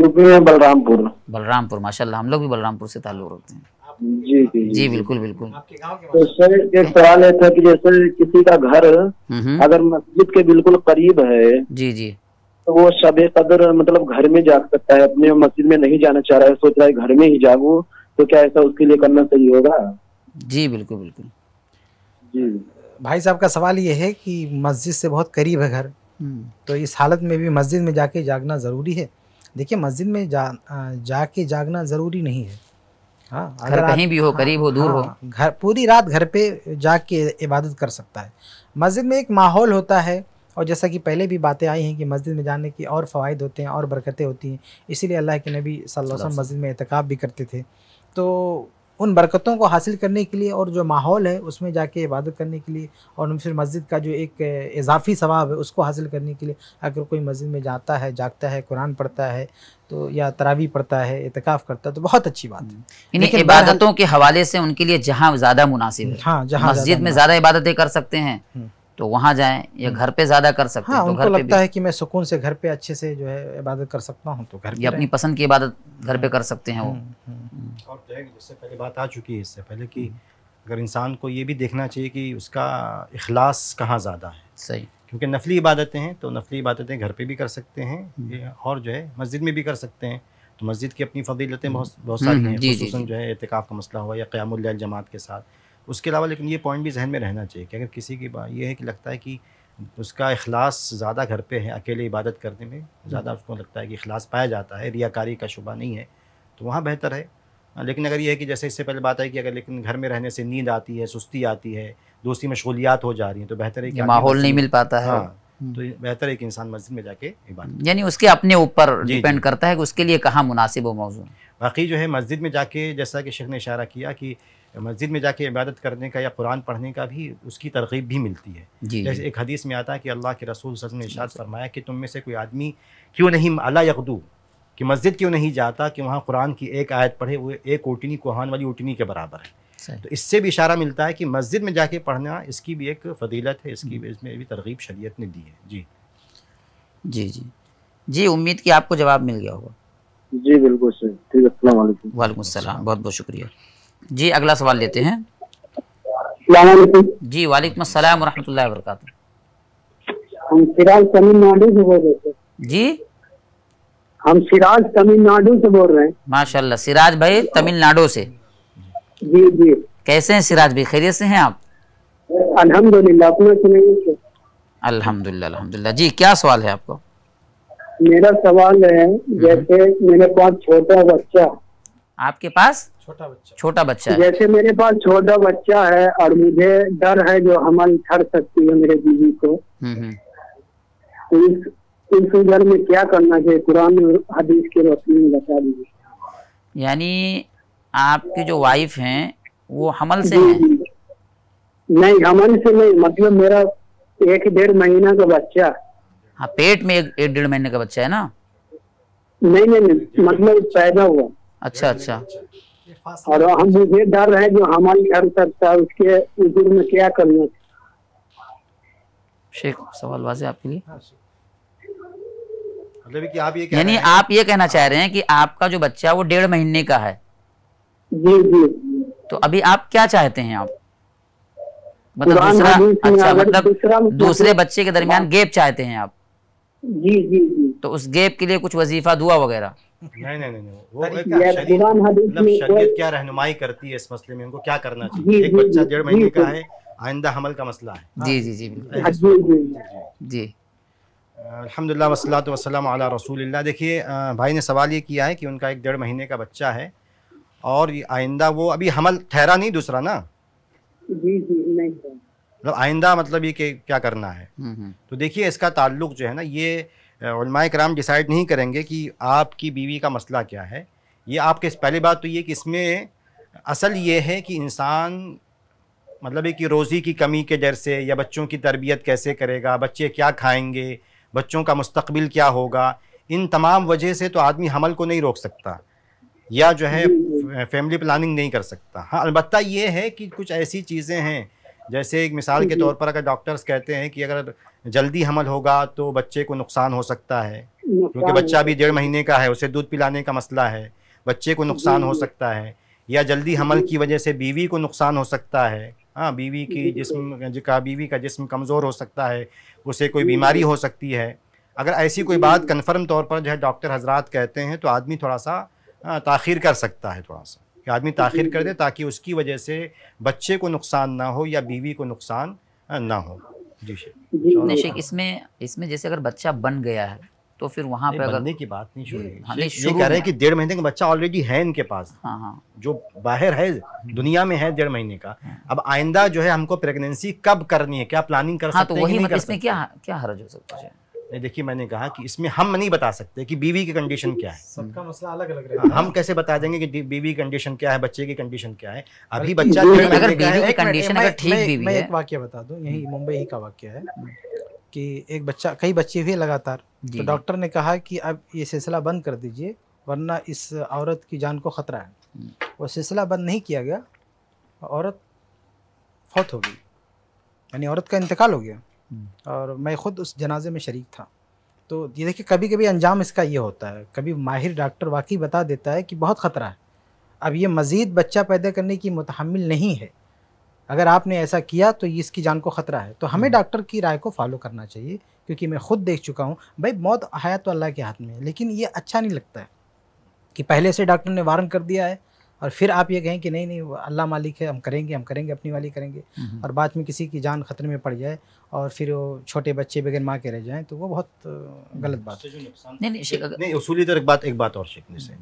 यूपी में बलरामपुर बलरामपुर माशाल्लाह हम लोग भी बलरामपुर से ताल्लुक रखते हैं जी जी जी बिल्कुल बिल्कुल तो सर एक सवाल है था कि जैसे किसी का घर हम्म, हम्म। अगर मस्जिद के बिल्कुल करीब है जी जी तो वो शब कदर मतलब घर में जाग सकता है अपने मस्जिद में नहीं जाना चाह रहा है सोच रहा है घर में ही जागू तो क्या ऐसा उसके लिए करना सही होगा जी बिल्कुल बिल्कुल जी भाई साहब का सवाल ये है कि मस्जिद से बहुत करीब है घर हम्म। तो इस हालत में भी मस्जिद में जाके जागना ज़रूरी है देखिए मस्जिद में जा जाके जागना ज़रूरी नहीं है हाँ अगर कहीं भी हो हाँ, करीब हो दूर हाँ, हो घर पूरी रात घर पे जाके इबादत कर सकता है मस्जिद में एक माहौल होता है और जैसा कि पहले भी बातें आई हैं कि मस्जिद में जाने की और फ़वाद होते हैं और बरकतें होती हैं इसीलिए अल्लाह के नबी सल्लल्लाहु मस्जिद में एहतिकाफ़ भी करते थे तो उन बरकतों को हासिल करने के लिए और जो माहौल है उसमें जाके इबादत करने के लिए और फिर मस्जिद का जो एक इजाफ़ी स्वाब है उसको हासिल करने के लिए अगर कोई मस्जिद में जाता है जागता है कुरान पढ़ता है तो या तरावी पढ़ता है एतकाफ़ करता है तो बहुत अच्छी बात है इबादतों के हवाले से उनके लिए जहाँ ज़्यादा मुनासिब है हाँ जहाँ मस्जिद में ज़्यादा इबादतें कर सकते हैं हम्म। तो वहाँ जाएं या हम्म। घर पे ज़्यादा कर सकते हैं हाँ, तो उनको घर लगता है कि मैं सुकून से घर पे अच्छे से जो है इबादत कर सकता हूँ तो घर पे अपनी पसंद की इबादत घर पे हाँ। कर सकते हैं वो हम्म, हम्म। और जिससे पहले बात आ चुकी है इससे पहले कि अगर इंसान को ये भी देखना चाहिए कि उसका इखलास कहाँ ज़्यादा है सही क्योंकि नफली इबादतें हैं तो नफली इबादतें घर पे भी कर सकते हैं और जो है मस्जिद में भी कर सकते हैं तो मस्जिद की अपनी फजीलतें बहुत बहुत सारी हैं खसूस जो है एहतिकाफ़ का मसला हुआ या क़्यामल जमात के साथ उसके अलावा लेकिन ये पॉइंट भी जहन में रहना चाहिए कि अगर किसी की बात ये है कि लगता है कि उसका अखलास ज़्यादा घर पे है अकेले इबादत करने में ज़्यादा हम्म। उसको लगता है कि अखलास पाया जाता है रियाकारी का शुबा नहीं है तो वहाँ बेहतर है हाँ, लेकिन अगर ये है कि जैसे इससे पहले बात आई कि अगर लेकिन घर में रहने से नींद आती है सुस्ती आती है दोस्ती मशगूलियात हो जा रही हैं तो बेहतर है कि माहौल नहीं मिल पाता है हाँ, हम्म। तो बेहतर है कि इंसान मस्जिद में जाके इबादत यानी उसके अपने ऊपर डिपेंड करता है कि उसके लिए कहाँ मुनासिब हो मौजूद बाकी जो है मस्जिद में जाके जैसा कि शेख ने इशारा किया कि मस्जिद में जाके इबादत करने का या कुरान पढ़ने का भी उसकी तरगीब भी मिलती है जैसे एक हदीस में आता है कि अल्लाह के रसूल ने इशाद फरमाया कि तुम में से कोई आदमी क्यों नहीं अला यकदू कि मस्जिद क्यों नहीं जाता कि वहाँ कुरान की एक आयत पढ़े वो एक ओटनी कुहान वाली ओटनी के बराबर है तो इससे भी इशारा मिलता है कि मस्जिद में जाके पढ़ना इसकी भी एक फ़दीलत है इसकी भी इसमें भी तरगीब शरीत ने दी है जी जी जी जी उम्मीद की आपको जवाब मिल गया होगा जी बिल्कुल सर ठीक है वालेकुम बहुत बहुत शुक्रिया जी अगला सवाल लेते हैं जी वालेकुम अस्सलाम वरहमतुल्लाहि वबरकातुहू जी हम सिराज तमिलनाडु से बोल रहे हैं माशाल्लाह सिराज भाई तमिलनाडु से जी जी कैसे हैं सिराज भाई खैरियत से हैं आप अल्हम्दुलिल्लाह अपना सुनाइए अल्हम्दुलिल्लाह अल्हम्दुलिल्लाह जी क्या सवाल है आपको मेरा सवाल है जैसे मेरे पास छोटा बच्चा आपके पास छोटा बच्चा छोटा बच्चा जैसे मेरे पास छोटा बच्चा है और मुझे डर है जो हमल छड़ सकती है मेरे बीवी को हम्म, हम्म। तो इस इस उधर में क्या करना चाहिए कुरान हदीस की रोशनी में बता दीजिए यानी आपकी जो वाइफ हैं वो हमल से हैं नहीं हमल से नहीं मतलब मेरा एक डेढ़ महीना का बच्चा हाँ पेट में एक, एक डेढ़ महीने का बच्चा है ना नहीं नहीं, नहीं मतलब पैदा हुआ अच्छा अच्छा और हम ये डर रहे जो हमारी घर सकता उसके उजुर में क्या करना शेख सवाल वाजे आपके लिए हाँ, मतलब कि आप ये यानी आप ये कहना चाह रहे हैं कि आपका जो बच्चा है वो डेढ़ महीने का है जी जी तो अभी आप क्या चाहते हैं आप मतलब दूसरा अच्छा मतलब दूसरे बच्चे के दरमियान हाँ। गैप चाहते हैं आप जी जी जी तो उस गैप के लिए कुछ वजीफा दुआ वगैरह नहीं नहीं नहीं वो मतलब शरीयत क्या रहनुमाई करती है इस मसले में उनको क्या करना चाहिए एक बच्चा डेढ़ महीने का है आइंदा हमल का मसला है जी जी जी हाँ, जी अलहमदिल्ला वसलात वसलम अला रसूल देखिए भाई ने सवाल ये किया है कि उनका एक डेढ़ महीने का बच्चा है और आइंदा वो अभी हमल ठहरा नहीं दूसरा ना जी जी नहीं मतलब आइंदा मतलब ये क्या करना है हम्म, हम्म। तो देखिए इसका ताल्लुक जो है ना ये उलमाए कराम डिसाइड नहीं करेंगे कि आपकी बीवी का मसला क्या है ये आपके पहली बात तो ये कि इसमें असल ये है कि इंसान मतलब कि रोज़ी की कमी के डर से या बच्चों की तरबियत कैसे करेगा बच्चे क्या खाएंगे बच्चों का मुस्तबिल क्या होगा इन तमाम वजह से तो आदमी हमल को नहीं रोक सकता या जो है फैमिली प्लानिंग नहीं कर सकता हाँ अलबत्त ये है कि कुछ ऐसी चीज़ें हैं जैसे एक मिसाल के तौर पर अगर डॉक्टर्स कहते हैं कि अगर जल्दी हमल होगा तो बच्चे को नुकसान हो सकता है क्योंकि बच्चा भी डेढ़ महीने का है उसे दूध पिलाने का मसला है बच्चे को नुकसान हो सकता है या जल्दी हमल की वजह से बीवी को नुकसान हो सकता है हाँ बीवी की जिसम का बीवी का जिसम कमज़ोर हो सकता है उसे कोई बीमारी हो सकती है अगर ऐसी कोई बात कन्फर्म तौर पर जो है डॉक्टर हजरात कहते हैं तो आदमी थोड़ा सा हाँ, ताखिर कर सकता है थोड़ा सा कि आदमी ताखिर कर दे ताकि उसकी वजह से बच्चे को नुकसान ना हो या बीवी को नुकसान हाँ, ना हो जी इसमें इसमें जैसे अगर बच्चा बन गया है तो फिर वहाँ पे अगर की बात नहीं शुरू हाँ, कह रहे हैं कि डेढ़ महीने का बच्चा ऑलरेडी है इनके पास हाँ हाँ जो बाहर है हम्म। दुनिया में है डेढ़ महीने का हाँ। अब आइंदा जो है हमको प्रेगनेंसी कब करनी है क्या प्लानिंग कर हाँ, तो सकते हैं मतलब क्या क्या हर्ज हो सकता है देखिए मैंने कहा कि इसमें हम नहीं बता सकते कि बीवी की कंडीशन क्या है सबका मसला अलग अलग रहेगा हम कैसे बता देंगे कि बीवी की कंडीशन क्या है बच्चे की कंडीशन क्या है अभी बच्चा अगर बीवी की कंडीशन ठीक बीवी मैं एक वाक्य बता दूं यही हम्म। मुंबई ही का वाक्य है कि एक बच्चा कई बच्चे हुए लगातार तो डॉक्टर ने कहा कि अब ये सिलसिला बंद कर दीजिए वरना इस औरत की जान को खतरा है हम्म। वो सिलसिला बंद नहीं किया गया औरत फौत हो गई यानी औरत का इंतकाल हो गया और मैं ख़ुद उस जनाजे में शरीक था तो ये देखिए कभी कभी अंजाम इसका ये होता है कभी माहिर डॉक्टर वाकई बता देता है कि बहुत ख़तरा है अब ये मज़ीद बच्चा पैदा करने की मुतहमिल नहीं है अगर आपने ऐसा किया तो इसकी जान को ख़तरा है तो हमें हम्म। डॉक्टर की राय को फॉलो करना चाहिए क्योंकि मैं ख़ुद देख चुका हूँ भाई मौत हयात तो अल्लाह के हाथ में है लेकिन ये अच्छा नहीं लगता है कि पहले से डॉक्टर ने वारन कर दिया है और फिर आप ये कहें कि नहीं नहीं अल्लाह मालिक है हम करेंगे हम करेंगे अपनी वाली करेंगे हम्म। और बाद में किसी की जान खतरे में पड़ जाए और फिर वो छोटे बच्चे बगैर माँ के रह जाएँ तो वो बहुत गलत बात है नहीं उसूली तरह तो एक बात एक बात और शिकने से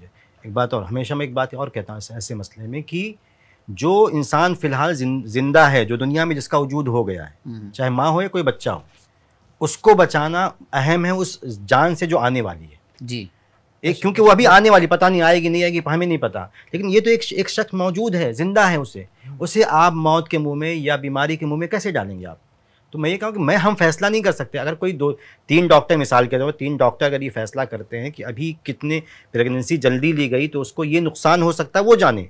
एक बात और हमेशा मैं एक बात और कहता हूँ ऐसे मसले में कि जो इंसान फ़िलहाल जिंदा है जो दुनिया में जिसका वजूद हो गया है हम्म। चाहे माँ हो या कोई बच्चा हो उसको बचाना अहम है उस जान से जो आने वाली है जी एक क्योंकि वो अभी आने वाली पता नहीं आएगी नहीं आएगी हमें नहीं पता लेकिन ये तो एक एक शख्स मौजूद है जिंदा है उसे हम्म। उसे आप मौत के मुंह में या बीमारी के मुंह में कैसे डालेंगे आप तो मैं ये कहूँ कि मैं हम फैसला नहीं कर सकते अगर कोई दो तीन डॉक्टर मिसाल के तौर तीन डॉक्टर अगर ये फैसला करते हैं कि अभी कितने प्रेगनेंसी जल्दी ली गई तो उसको ये नुकसान हो सकता है वो जाने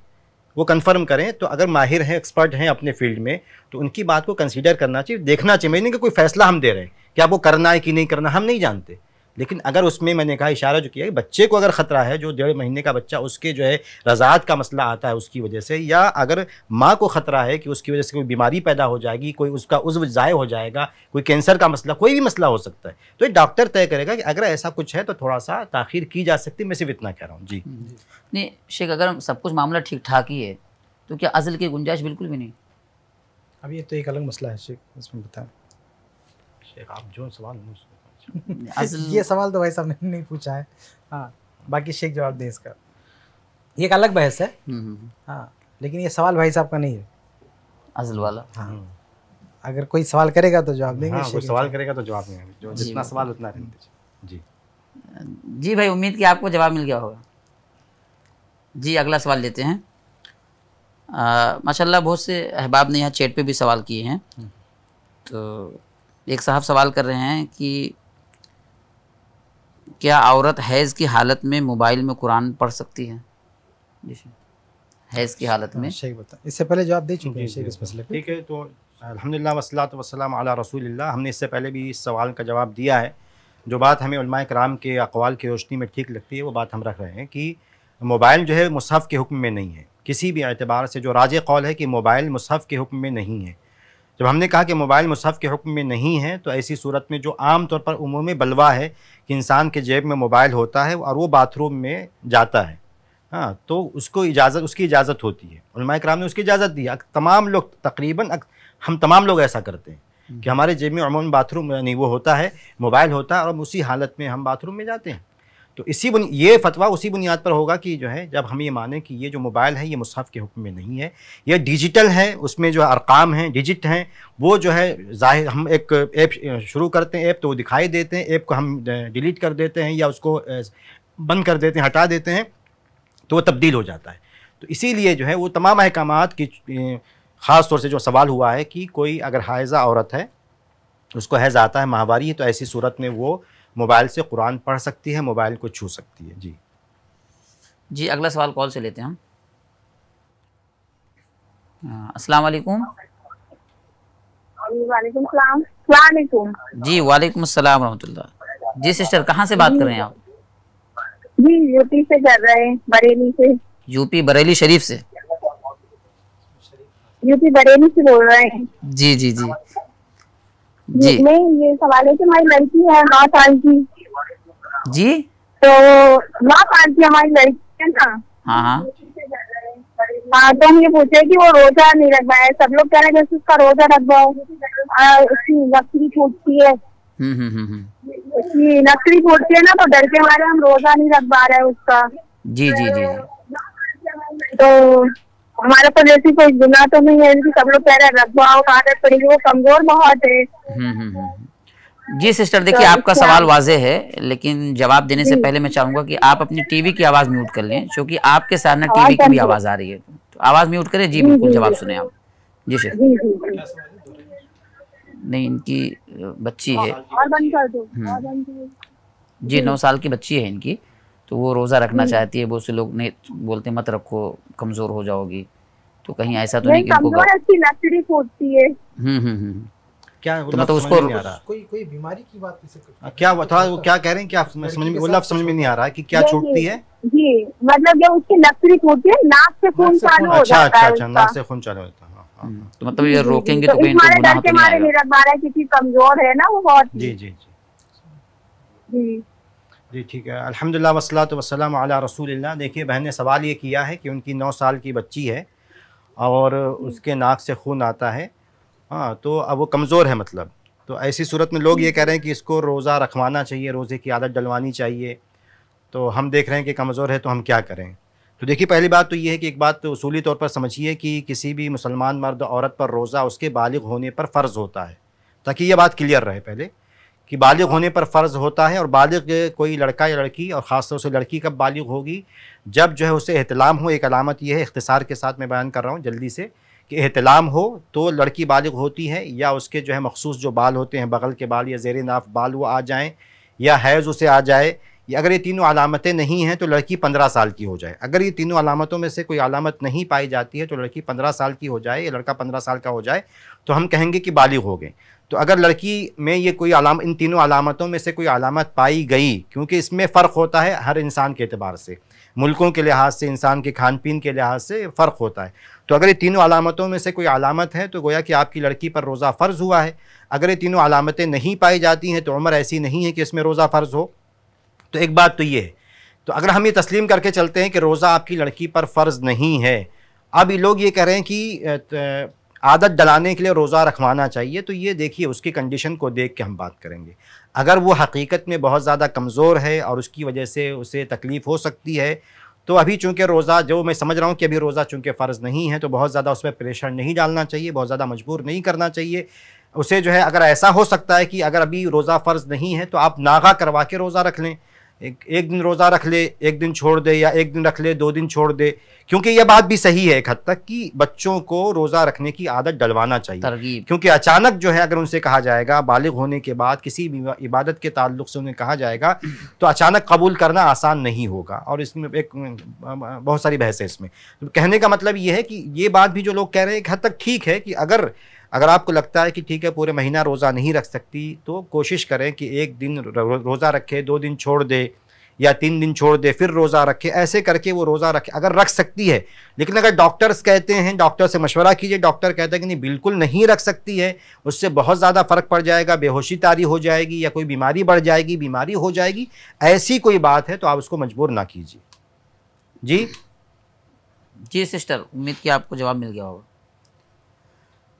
वो कन्फर्म करें तो अगर माहिर हैं एक्सपर्ट हैं अपने फील्ड में तो उनकी बात को कंसिडर करना चाहिए देखना चाहिए मैंने कि कोई फैसला हम दे रहे हैं कि आपको करना है कि नहीं करना हम नहीं जानते लेकिन अगर उसमें मैंने कहा इशारा जो किया कि बच्चे को अगर ख़तरा है जो डेढ़ महीने का बच्चा उसके जो है रजात का मसला आता है उसकी वजह से या अगर माँ को ख़तरा है कि उसकी वजह से कोई बीमारी पैदा हो जाएगी कोई उसका उज्व ज़ाय हो जाएगा कोई कैंसर का मसला कोई भी मसला हो सकता है तो एक डॉक्टर तय करेगा कि अगर ऐसा कुछ है तो थोड़ा सा ताखिर की जा सकती मैं सिर्फ इतना कह रहा हूँ जी नहीं शेख अगर सब कुछ मामला ठीक ठाक ही है तो क्या अजल की गुंजाइश बिल्कुल भी नहीं अब ये तो एक अलग मसला है शेख इसमें बताएं शेख आप जो सवाल ये सवाल तो भाई साहब ने नहीं पूछा है हाँ बाकी शेख जवाब दें इसका ये एक अलग बहस है हम्म, हम्म, हम्म। हाँ लेकिन ये सवाल भाई साहब का नहीं है असल वाला हाँ अगर कोई सवाल करेगा तो जवाब देंगे हाँ, सवाल करेगा तो जवाब देंगे जो जितना सवाल उतना जी जी भाई उम्मीद कि आपको जवाब मिल गया होगा जी अगला सवाल लेते हैं माशाल्लाह बहुत से अहबाब ने यहाँ चैट पे भी सवाल किए हैं तो एक साहब सवाल कर रहे हैं कि क्या औरत हैज़ की हालत में मोबाइल में कुरान पढ़ सकती है हैज़ की हालत में शेख हाँ, बता इससे पहले जवाब दे चुके हैं इस मसले ठीक है तो अलहमदिल्ला वसलात वसलम अला रसूलिल्लाह हमने इससे पहले भी इस सवाल का जवाब दिया है जो बात हमें कराम के अकवाल की रोशनी में ठीक लगती है वो बात हम रख रहे हैं कि मोबाइल जो है मुसहफ़ के हुक्म में नहीं है किसी भी एतबार से जो राज कौल है कि मोबाइल मुसहफ़ के हुक्म में नहीं है जब हमने कहा कि मोबाइल मुसहफ़ के हुक्म में नहीं है तो ऐसी सूरत में जो आम तौर पर उमूमी बलवा है कि इंसान के जेब में मोबाइल होता है और वो बाथरूम में जाता है हाँ तो उसको इजाज़त उसकी इजाज़त होती है कराम ने उसकी इजाज़त दी तमाम लोग तकरीबन हम तमाम लोग ऐसा करते हैं कि हम्म। हमारे जेब में अमूमन बाथरूम यानी वो होता है मोबाइल होता है और हम उसी हालत में हम बाथरूम में जाते हैं तो इसी बुन ये फतवा उसी बुनियाद पर होगा कि जो है जब हम ये माने कि ये जो मोबाइल है ये मुसहफ़ के हुक्म में नहीं है ये डिजिटल है उसमें जो अरकाम हैं डिजिट हैं वो जो है जाहिर हम एक ऐप शुरू करते हैं ऐप तो वो दिखाई देते हैं ऐप को हम डिलीट कर देते हैं या उसको बंद कर देते हैं हटा देते हैं तो वो तब्दील हो जाता है तो इसीलिए जो है वो तमाम अहकाम की ख़ास तौर से जो सवाल हुआ है कि कोई अगर हायजा औरत है उसको हैज़ आता है माहवारी है तो ऐसी सूरत में वो मोबाइल से कुरान पढ़ सकती है मोबाइल को छू सकती है जी जी अगला सवाल कॉल से लेते हैं हम हाँ, अस्सलाम वालेकुम वालेकुम जी वालेकुम अस्सलाम रहमतुल्लाह जी सिस्टर कहाँ से बात कर रहे हैं आप जी यूपी से कर रहे हैं बरेली से यूपी बरेली शरीफ से यूपी बरेली से बोल रहे हैं जी जी जी जी नहीं ये सवाल है कि हमारी लड़की है नौ साल की जी तो नौ साल की हमारी लड़की है ना हाँ हाँ हाँ तो हम ये पूछे कि वो रोजा नहीं रख पाए सब लोग कह रहे हैं उसका रोजा रख पाओ उसकी बकरी छूटती है उसकी नकली छूटती हम्म, हम्म, हम्म, है ना तो डर के मारे हम रोजा नहीं रख पा रहे उसका जी जी जी तो हमारे पास ऐसी कोई गुना तो नहीं है सब लोग कह रहे हैं रखवाओ आदत पड़ेगी वो कमजोर बहुत है हम्म, हम्म, हम्म, जी सिस्टर देखिए तो आपका सवाल वाजे है लेकिन जवाब देने से पहले मैं चाहूंगा कि आप अपनी टीवी की आवाज म्यूट कर लें क्योंकि आपके सामने हाँ, टीवी की भी आवाज आ रही है तो आवाज म्यूट करें जी बिल्कुल जवाब सुने आप जी सर नहीं इनकी बच्ची है जी नौ साल की बच्ची है इनकी तो वो रोज़ा रखना हम्म। चाहती है बहुत से लोग नहीं बोलते मत रखो कमज़ोर हो जाओगी तो कहीं ऐसा तो नहीं कि उनको हम्म हम्म हम्म क्या तो मतलब उसको कोई कोई बीमारी की बात हाँ, वो क्या कह रहे हैं क्या समझ में वो समझ में नहीं आ रहा है कि क्या छूटती है जी मतलब उसकी लकड़ी है नाक से खून चालू हो अच्छा, जाता अच्छा, है अच्छा अच्छा नाक से खून चालू होता है तो मतलब ये रोकेंगे तो, तो कहीं इनको गुनाह तो नहीं आएगा कमजोर है ना वो बहुत जी जी जी जी ठीक है अल्हम्दुलिल्लाह वसलात वसलाम आला रसूलिल्लाह देखिए बहन ने सवाल ये किया है कि उनकी नौ साल की बच्ची है और उसके नाक से खून आता है हाँ तो अब वो कमज़ोर है मतलब तो ऐसी सूरत में लोग ये कह रहे हैं कि इसको रोज़ा रखवाना चाहिए रोज़े की आदत डलवानी चाहिए तो हम देख रहे हैं कि कमज़ोर है तो हम क्या करें तो देखिए पहली बात तो ये है कि एक बात तो उसूली तौर पर समझिए कि किसी भी मुसलमान मर्द औरत पर रोज़ा उसके बालिग होने पर फ़र्ज़ होता है ताकि ये बात क्लियर रहे पहले कि बालिग होने पर फ़र्ज़ होता है और बालिग कोई लड़का या लड़की और ख़ास तौर से लड़की कब बालिग होगी जब जो है उसे एहतलाम हो एक अलामत यह है इख्तसार के साथ मैं बयान कर रहा हूँ जल्दी से कि एहतलाम हो तो लड़की बालिग होती है या उसके जो है मखसूस जो बाल होते हैं बगल के बाल या जेर नाफ बाल वो आ जाएँ या हैज़ उसे आ जाए या अगर ये तीनों अलामतें नहीं हैं तो लड़की पंद्रह साल की हो जाए अगर ये तीनों अलामतों में से कोई अलामत नहीं पाई जाती है तो लड़की पंद्रह साल की हो जाए या लड़का पंद्रह साल का हो जाए तो हम कहेंगे कि बालिग हो गए तो अगर लड़की में ये कोई आलाम इन तीनों अलामतों में से कोई अलामत पाई गई क्योंकि इसमें फ़र्क होता है हर इंसान के अतबार से मुल्कों के लिहाज से इंसान के खान पीन के लिहाज से फ़र्क होता है तो अगर ये तीनों अलामतों में से कोई अलामत है तो गोया कि आपकी लड़की पर रोज़ा फ़र्ज़ हुआ है अगर ये तीनों अलामतें नहीं पाई जाती हैं तो उम्र ऐसी नहीं है कि इसमें रोज़ा फ़र्ज़ हो तो एक बात तो ये है तो अगर हम ये तस्लीम करके चलते हैं कि रोज़ा आपकी लड़की पर फ़र्ज़ नहीं है अब ये लोग ये कह रहे हैं कि आदत डलाने के लिए रोज़ा रखवाना चाहिए तो ये देखिए उसकी कंडीशन को देख के हम बात करेंगे अगर वो हकीकत में बहुत ज़्यादा कमज़ोर है और उसकी वजह से उसे तकलीफ़ हो सकती है तो अभी चूँकि रोज़ा जो मैं समझ रहा हूँ कि अभी रोज़ा चूँकि फ़र्ज़ नहीं है तो बहुत ज़्यादा उस पर प्रेशर नहीं डालना चाहिए बहुत ज़्यादा मजबूर नहीं करना चाहिए उसे जो है अगर ऐसा हो सकता है कि अगर अभी रोज़ा फ़र्ज़ नहीं है तो आप नागा करवा के रोज़ा रख लें एक एक दिन रोज़ा रख ले एक दिन छोड़ दे या एक दिन रख ले दो दिन छोड़ दे क्योंकि यह बात भी सही है एक हद तक कि बच्चों को रोज़ा रखने की आदत डलवाना चाहिए क्योंकि अचानक जो है अगर उनसे कहा जाएगा बालिग होने के बाद किसी भी इबादत के ताल्लुक से उन्हें कहा जाएगा तो अचानक कबूल करना आसान नहीं होगा और इसमें एक बहुत सारी बहस है इसमें तो कहने का मतलब ये है कि ये बात भी जो लोग कह रहे हैं एक हद तक ठीक है कि अगर अगर आपको लगता है कि ठीक है पूरे महीना रोज़ा नहीं रख सकती तो कोशिश करें कि एक दिन रोज़ा रखे दो दिन छोड़ दे या तीन दिन छोड़ दे फिर रोज़ा रखे ऐसे करके वो रोज़ा रखे अगर रख सकती है लेकिन अगर डॉक्टर्स कहते हैं डॉक्टर से मशवरा कीजिए डॉक्टर कहता है कि नहीं बिल्कुल नहीं रख सकती है उससे बहुत ज़्यादा फ़र्क पड़ जाएगा बेहोशी तारी हो जाएगी या कोई बीमारी बढ़ जाएगी बीमारी हो जाएगी ऐसी कोई बात है तो आप उसको मजबूर ना कीजिए जी जी सिस्टर उम्मीद की आपको जवाब मिल गया होगा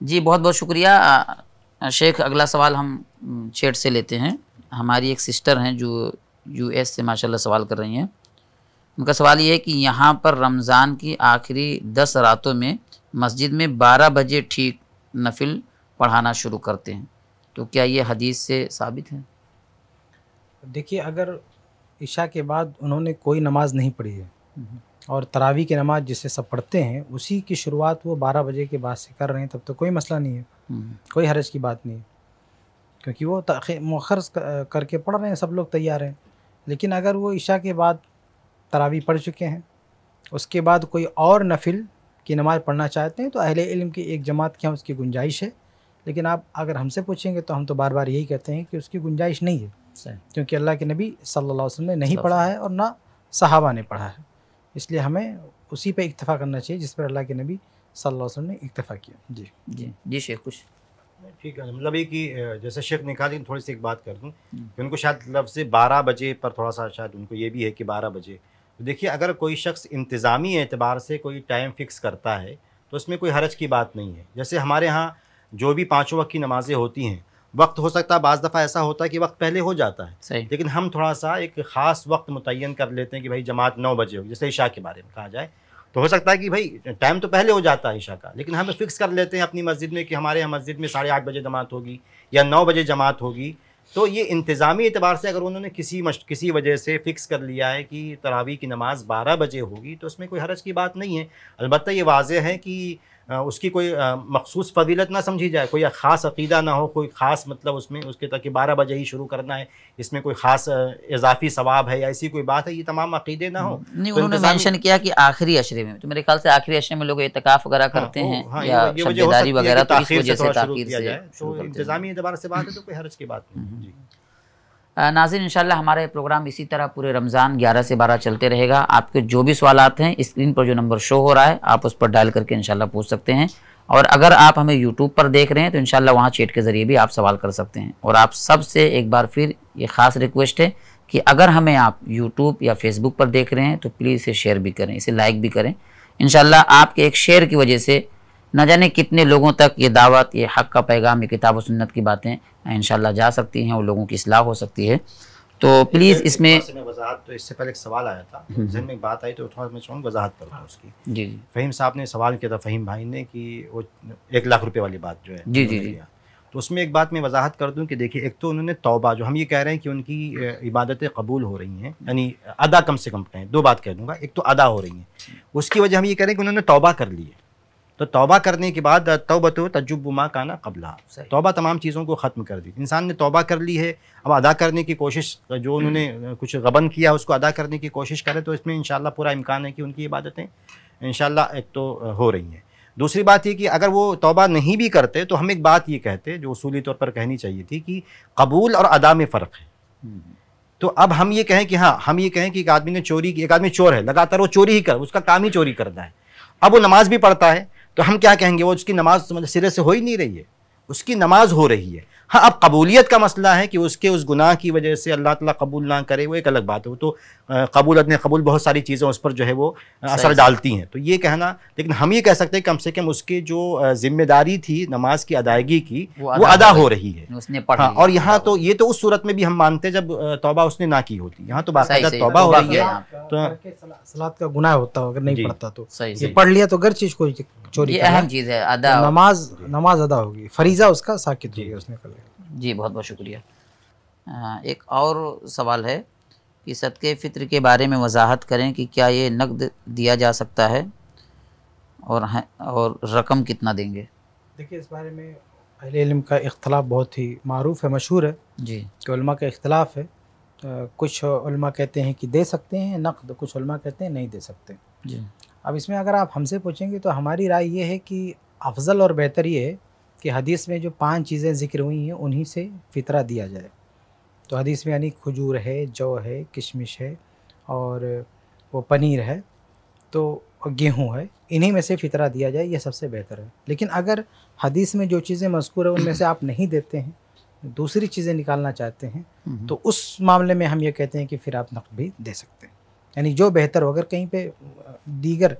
जी बहुत बहुत शुक्रिया शेख अगला सवाल हम चैट से लेते हैं हमारी एक सिस्टर हैं जो यूएस से माशाल्लाह सवाल कर रही हैं उनका सवाल ये है कि यहाँ पर रमज़ान की आखिरी दस रातों में मस्जिद में बारह बजे ठीक नफिल पढ़ाना शुरू करते हैं तो क्या ये हदीस से साबित है देखिए अगर ईशा के बाद उन्होंने कोई नमाज़ नहीं पढ़ी है हम्म। और तरावी की नमाज जिसे सब पढ़ते हैं उसी की शुरुआत वो बारह बजे के बाद से कर रहे हैं तब तो कोई मसला नहीं है हम्म। कोई हरज की बात नहीं है क्योंकि वो मखर करके पढ़ रहे हैं सब लोग तैयार हैं लेकिन अगर वो ईशा के बाद तरावी पढ़ चुके हैं उसके बाद कोई और नफिल की नमाज़ पढ़ना चाहते हैं तो अहले इल्म की एक जमात की उसकी गुंजाइश है लेकिन आप अगर हमसे पूछेंगे तो हम तो बार बार यही कहते हैं कि उसकी गुंजाइश नहीं है क्योंकि अल्लाह के नबी सल्लल्लाहु अलैहि वसल्लम ने नहीं पढ़ा है और ना सहाबा ने पढ़ा है इसलिए हमें उसी पे इतफा करना चाहिए जिस पर अल्लाह के नबी वसल्लम ने इतफ़ा किया जी जी जी शेख कुछ ठीक है मतलब ये कि जैसे शेख ने कहा लेकिन थोड़ी सी एक बात कर दूँ उनको शायद से बारह बजे पर थोड़ा सा शायद उनको ये भी है कि बारह बजे तो देखिए अगर कोई शख्स इंतज़ामी एतबार से कोई टाइम फिक्स करता है तो उसमें कोई हरज की बात नहीं है जैसे हमारे यहाँ जो भी पाँचों वक्त की नमाज़ें होती हैं वक्त हो सकता है बज़ दफ़ा ऐसा होता है कि वक्त पहले हो जाता है लेकिन हम थोड़ा सा एक ख़ास वक्त मुतन कर लेते हैं कि भाई जमात नौ बजे हो जैसे ईशा के बारे में कहा जाए तो हो सकता है कि भाई टाइम तो पहले हो जाता है ईशा का लेकिन हम फिक्स कर लेते हैं अपनी मस्जिद में कि हमारे यहाँ मस्जिद में साढ़े आठ बजे जमात होगी या नौ बजे जमात होगी तो ये इंतज़ामी एतबार से अगर उन्होंने किसी मश किसी वजह से फ़िक्स कर लिया है कि तरावी की नमाज़ बारह बजे होगी तो उसमें कोई हरज की बात नहीं है अलबत्त ये वाज है कि उसकी कोई मखसूस फजीलत ना समझी जाए कोई ख़ास अकीदा ना हो कोई ख़ास मतलब उसमें उसके तक बारह बजे ही शुरू करना है इसमें कोई ख़ास इजाफी सवाब है या ऐसी कोई बात है ये तमाम अकीदे ना हो नहीं तो उन्होंने मेंशन किया कि आखिरी अशरे में तो मेरे ख्याल से आखिरी अशरे में लोग इतकाफ़ वगैरह करते हैं या वगैरह तो इंतज़ामी एतबार से बात है तो कोई हर्ज की बात नहीं नाजिन इंशाल्लाह हमारा प्रोग्राम इसी तरह पूरे रमज़ान 11 से 12 चलते रहेगा आपके जो भी सवाल हैं स्क्रीन पर जो नंबर शो हो रहा है आप उस पर डायल करके इंशाल्लाह पूछ सकते हैं और अगर आप हमें यूट्यूब पर देख रहे हैं तो इंशाल्लाह वहाँ चैट के ज़रिए भी आप सवाल कर सकते हैं और आप सबसे एक बार फिर ये ख़ास रिक्वेस्ट है कि अगर हमें आप यूट्यूब या फेसबुक पर देख रहे हैं तो प्लीज़ इसे शेयर भी करें इसे लाइक भी करें इन आपके एक शेयर की वजह से न जाने कितने लोगों तक ये दावत ये हक का पैगाम ये किताब और सुन्नत की बातें इन जा सकती हैं और लोगों की असलाह हो सकती है तो प्लीज़ इसमें वजाहत तो इससे पहले एक सवाल आया था हम्म, हम्म। जिन में एक बात आई तो थोड़ा मैं चाहूँ वजाहत कर हूँ उसकी जी जी फ़हीम साहब ने सवाल किया था फ़हीम भाई ने कि वो एक लाख रुपये वाली बात जो है जी जी जी तो उसमें एक बात मैं वजाहत कर दूं कि देखिए एक तो उन्होंने तौबा जो हम ये कह रहे हैं कि उनकी इबादतें कबूल हो रही हैं यानी अदा कम से कम कहें दो बात कह दूंगा एक तो अदा हो रही हैं उसकी वजह हम ये कह रहे हैं कि उन्होंने तौबा कर ली है तो तौबा करने के बाद तोबत का ना कबला तौबा तमाम चीज़ों को ख़त्म कर दी इंसान ने तौबा कर ली है अब अदा करने की कोशिश जो उन्होंने कुछ गबन किया उसको अदा करने की कोशिश करें तो इसमें इन पूरा इम्कान है कि उनकी इबादतें इन एक तो हो रही हैं दूसरी बात ये कि अगर वो तोबा नहीं भी करते तो हम एक बात ये कहते जो असूली तौर पर कहनी चाहिए थी कि कबूल और अदा में फ़र्क है तो अब हम ये कहें कि हाँ हम ये कहें कि एक आदमी ने चोरी की एक आदमी चोर है लगातार वो चोरी ही कर उसका काम ही चोरी करना है अब वो नमाज़ भी पढ़ता है तो हम क्या कहेंगे वो उसकी नमाज तो मतलब सिरे से हो ही नहीं रही है उसकी नमाज हो रही है हाँ अब कबूलियत का मसला है कि उसके उस गुनाह की वजह से अल्लाह ताला कबूल ना करे वो एक अलग बात है वो तो कबूलत ने कबूल बहुत सारी चीज़ें उस पर जो है वो असर डालती हैं तो ये कहना लेकिन हम ये कह सकते हैं कम से कम उसकी जो जिम्मेदारी थी नमाज की अदायगी की वो अदा, हो रही है उसने हाँ और यहाँ तो ये तो उस सूरत में भी हम मानते हैं जब तोबा उसने ना की होती यहाँ तो बाकायदा तोबा हो रही है तो, तो सलाद का गुनाह होता हो अगर नहीं पढ़ता तो पढ़ लिया तो अगर चीज़ कोई चोरी ये अहम चीज़ है अदा तो नमाज नमाज अदा होगी फरीजा उसका साकित होगी उसने कर लिया जी बहुत बहुत शुक्रिया एक और सवाल है कि सदक़ फ़ित्र के बारे में वजाहत करें कि क्या ये नकद दिया जा सकता है और और रकम कितना देंगे देखिए इस बारे में अहिल इल्म का इख्तलाफ बहुत ही मरूफ़ है मशहूर है जी कि का इख्तलाफ है कुछ कहते हैं कि दे सकते हैं नकद कुछ कहते हैं नहीं दे सकते जी अब इसमें अगर आप हमसे पूछेंगे तो हमारी राय ये है कि अफजल और बेहतर ये है कि हदीस में जो पांच चीज़ें जिक्र हुई हैं उन्हीं से फितरा दिया जाए तो हदीस में यानी खजूर है जौ है किशमिश है और वो पनीर है तो गेहूँ है इन्हीं में से फितरा दिया जाए ये सबसे बेहतर है लेकिन अगर हदीस में जो चीज़ें मजकूर है उनमें से आप नहीं देते हैं दूसरी चीज़ें निकालना चाहते हैं हम्म। तो उस मामले में हम ये कहते हैं कि फिर आप नकद भी दे सकते हैं यानी जो बेहतर हो अगर कहीं पे दीगर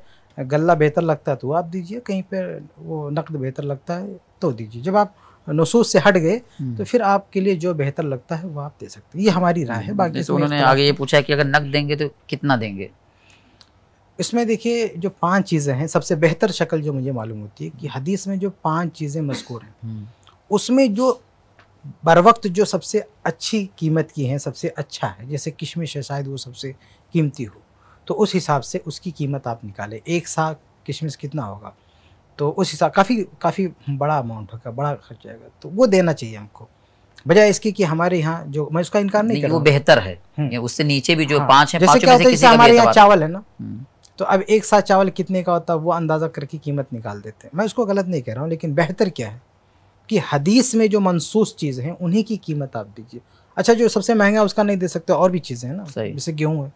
गला बेहतर लगता है तो आप दीजिए कहीं पे वो नकद बेहतर लगता है तो दीजिए जब आप नसूस से हट गए हम्म। तो फिर आपके लिए जो बेहतर लगता है वो आप दे सकते हैं ये हमारी राय है हम्म। बाकी तो उन्होंने आगे ये पूछा कि अगर नकद देंगे तो कितना देंगे इसमें देखिए जो पांच चीज़ें हैं सबसे बेहतर शक्ल जो मुझे मालूम होती है कि हदीस में जो पांच चीज़ें मशहूर हैं हम्म। उसमें जो बर वक्त जो सबसे अच्छी कीमत की हैं सबसे अच्छा है जैसे किशमिश है शायद वो सबसे कीमती हो तो उस हिसाब से उसकी कीमत आप निकालें एक सा किशमिश कितना होगा तो उस हिसाब काफ़ी काफ़ी बड़ा अमाउंट होगा बड़ा खर्च आएगा तो वो देना चाहिए हमको बजाय इसकी कि हमारे यहाँ जो मैं उसका इनकार नहीं, नहीं कर वो बेहतर है हम्म। उससे नीचे भी जो हाँ, पाँच है जैसे क्या होता है जैसे हमारे यहाँ चावल है ना हम्म। तो अब एक साथ चावल कितने का होता है वो अंदाज़ा करके कीमत निकाल देते हैं मैं उसको गलत नहीं कह रहा हूँ लेकिन बेहतर क्या है कि हदीस में जो मनसूस चीज़ है उन्हीं की कीमत आप दीजिए अच्छा जो सबसे महंगा उसका नहीं दे सकते और भी चीज़ें हैं ना जैसे गेहूँ है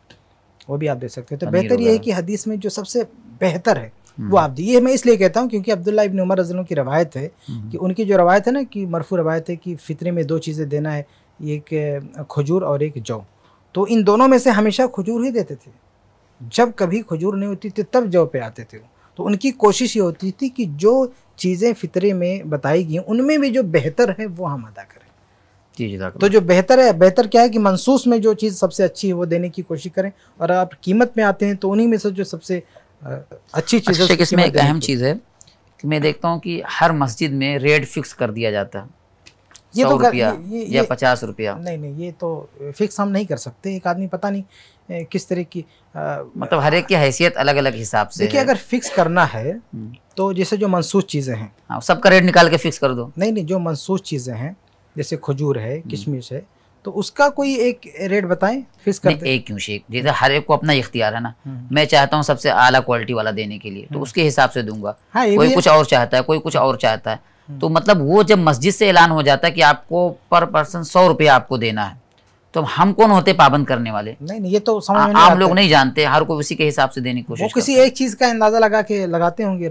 वो भी आप दे सकते हो तो बेहतर ये है कि हदीस में जो सबसे बेहतर है हम्म। वो आप दी ये मैं इसलिए कहता हूँ क्योंकि अब्दुल्ला इबन उमर रजलों की रवायत है हम्म। कि उनकी जो रवायत है ना कि मरफू रवायत है कि फितरे में दो चीज़ें देना है एक खजूर और एक जौ तो इन दोनों में से हमेशा खजूर ही देते थे जब कभी खजूर नहीं होती थी तब जौ पे आते थे तो उनकी कोशिश ये होती थी कि जो चीज़ें फितरे में बताई गई उनमें भी जो बेहतर है वो हम अदा करें तो जो बेहतर है बेहतर क्या है कि मनसूस में जो चीज़ सबसे अच्छी है वो देने की कोशिश करें और आप कीमत में आते हैं तो उन्हीं में से जो सबसे अच्छी चीज़ है इसमें एक अहम चीज़ है कि मैं देखता हूँ कि हर मस्जिद में रेट फिक्स कर दिया जाता है ये तो कर, ये, ये, या पचास रुपया नहीं नहीं ये तो फिक्स हम नहीं कर सकते एक आदमी पता नहीं किस तरह की आ, मतलब हर एक की हैसियत अलग अलग हिसाब से देखिए अगर फिक्स करना है हम्म। तो जैसे जो मनसूस चीज़ें हैं हाँ, सबका रेट निकाल के फिक्स कर दो नहीं नहीं जो मनसूस चीज़ें हैं जैसे खजूर है हम्म। किशमिश है तो उसका कोई एक रेट बताएं फिक्स करते एक क्यों शेक जैसे हर एक को अपना इख्तियार है ना हम्म। मैं चाहता हूँ सबसे आला क्वालिटी वाला देने के लिए तो हम्म। उसके हिसाब से दूंगा हाँ, कोई कुछ और चाहता है कोई कुछ और चाहता है तो मतलब वो जब मस्जिद से ऐलान हो जाता है कि आपको पर पर्सन सौ रुपया आपको देना है तो हम कौन होते पाबंद करने वाले नहीं नहीं ये तो समझ में आम लोग नहीं जानते हर कोई उसी के हिसाब से देने की कोशिश किसी एक चीज का अंदाजा लगा के लगाते होंगे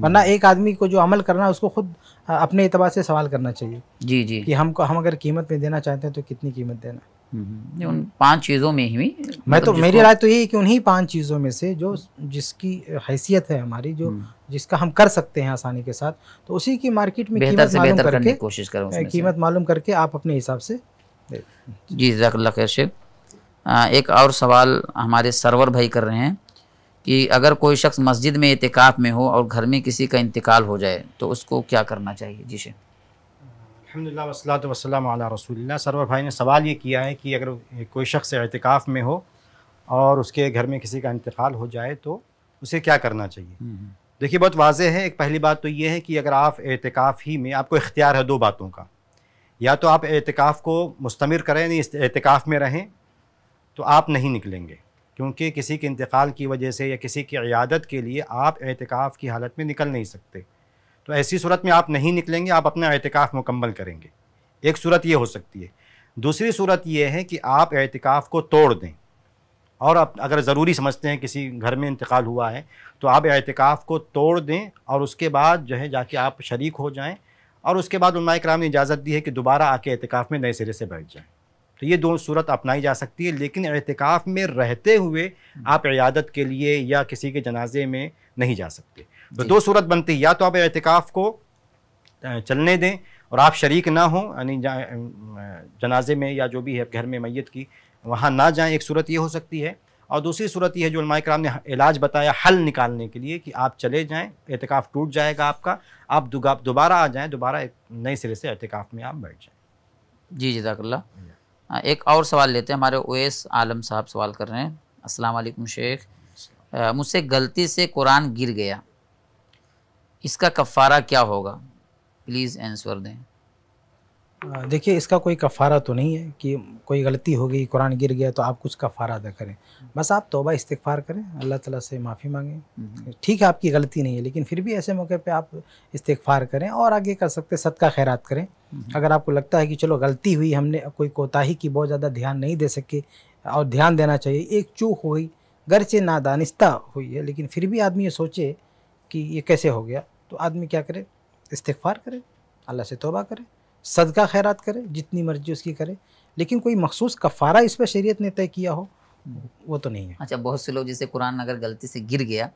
वरना एक आदमी को जो अमल करना है उसको खुद अपने अतबार से सवाल करना चाहिए जी जी कि हमको हम अगर कीमत में देना चाहते हैं तो कितनी कीमत देना हम्म, हम्म। उन पांच चीज़ों में ही मैं तो मतलब मेरी राय तो यही है कि उन्हीं पांच चीज़ों में से जो जिसकी हैसियत है हमारी जो हम्म। जिसका हम कर सकते हैं आसानी के साथ तो उसी की मार्केट में कीमत मालूम करके कोशिश करूँ कीमत मालूम करके आप अपने हिसाब से जी जकल्ला खैर एक और सवाल हमारे सरवर भाई कर रहे हैं कि अगर कोई शख्स मस्जिद में एहतिकाफ़ में हो और घर में किसी का इंतकाल हो जाए तो उसको क्या करना चाहिए जी शेख अलहमदिल्ला वसलात वसलम रसोल्ला सरवर भाई ने सवाल ये किया है कि अगर कोई शख्स एहतिकाफ़ में हो और उसके घर में किसी का इंतकाल हो जाए तो उसे क्या करना चाहिए हम्म, हम्म। देखिए बहुत वाज है एक पहली बात तो ये है कि अगर आप एहतिकाफ़ ही में आपको इख्तियार है दो बातों का या तो आप एहतिकाफ़ को मुस्तमिर करें यानी एहतिकाफ़ में रहें तो आप नहीं निकलेंगे क्योंकि किसी के इंतकाल की वजह से या किसी की इयादत के लिए आप एहतिकाफ़ की हालत में निकल नहीं सकते तो ऐसी सूरत में आप नहीं निकलेंगे आप अपना एहतिकाफ़ मुकम्मल करेंगे एक सूरत ये हो सकती है दूसरी सूरत यह है कि आप एहतिकाफ़ को तोड़ दें और आप अगर ज़रूरी समझते हैं किसी घर में इंतकाल हुआ है तो आप एहतिकाफ़ को तोड़ दें और उसके बाद जो है जाके आप शरीक हो जाएं और उसके बाद उलमा कराम ने इजाज़त दी है कि दोबारा आके एहतिकाफ़ में नए सिरे से बैठ जाएं तो ये दो सूरत अपनाई जा सकती है लेकिन एहतिकाफ़ में रहते हुए आप इयादत के लिए या किसी के जनाजे में नहीं जा सकते तो दो सूरत बनती है या तो आप एहतिकाफ़ को चलने दें और आप शरीक ना हों यानी जनाजे में या जो भी है घर में मैत की वहाँ ना जाएं एक सूरत ये हो सकती है और दूसरी सूरत यह है जो उलमा कराम ने इलाज बताया हल निकालने के लिए कि आप चले जाएं एहतिकाफ़ टूट जाएगा आपका आप दोबारा आ जाएं दोबारा एक नए सिरे से एहतिकाफ़ में आप बैठ जाएं जी जजाकल्ला हाँ, एक और सवाल लेते हैं हमारे ओएस आलम साहब सवाल कर रहे हैं अस्सलाम वालेकुम शेख मुझसे गलती से कुरान गिर गया इसका कफ़ारा क्या होगा प्लीज़ आंसर दें देखिए इसका कोई कफ़ारा तो नहीं है कि कोई गलती हो गई कुरान गिर गया तो आप कुछ कफ़ारा अदा करें बस आप तोबा इस्तफ़ार करें अल्लाह ताला से माफ़ी मांगें हम्म। ठीक है आपकी गलती नहीं है लेकिन फिर भी ऐसे मौके पे आप इस्तफ़ार करें और आगे कर सकते सदका खैरात करें हम्म। अगर आपको लगता है कि चलो गलती हुई हमने कोई कोताही की बहुत ज़्यादा ध्यान नहीं दे सके और ध्यान देना चाहिए एक चूक हो गई से नादानिस्ता हुई है लेकिन फिर भी आदमी ये सोचे कि ये कैसे हो गया तो आदमी क्या करे इस्तफ़ार करे अल्लाह से तोबा करें सदका खैरात करे जितनी मर्जी उसकी करे लेकिन कोई मखसूस कफ़ारा इस पर शरीय ने तय किया हो वो तो नहीं है अच्छा बहुत से लोग जैसे कुरान अगर गलती से गिर गया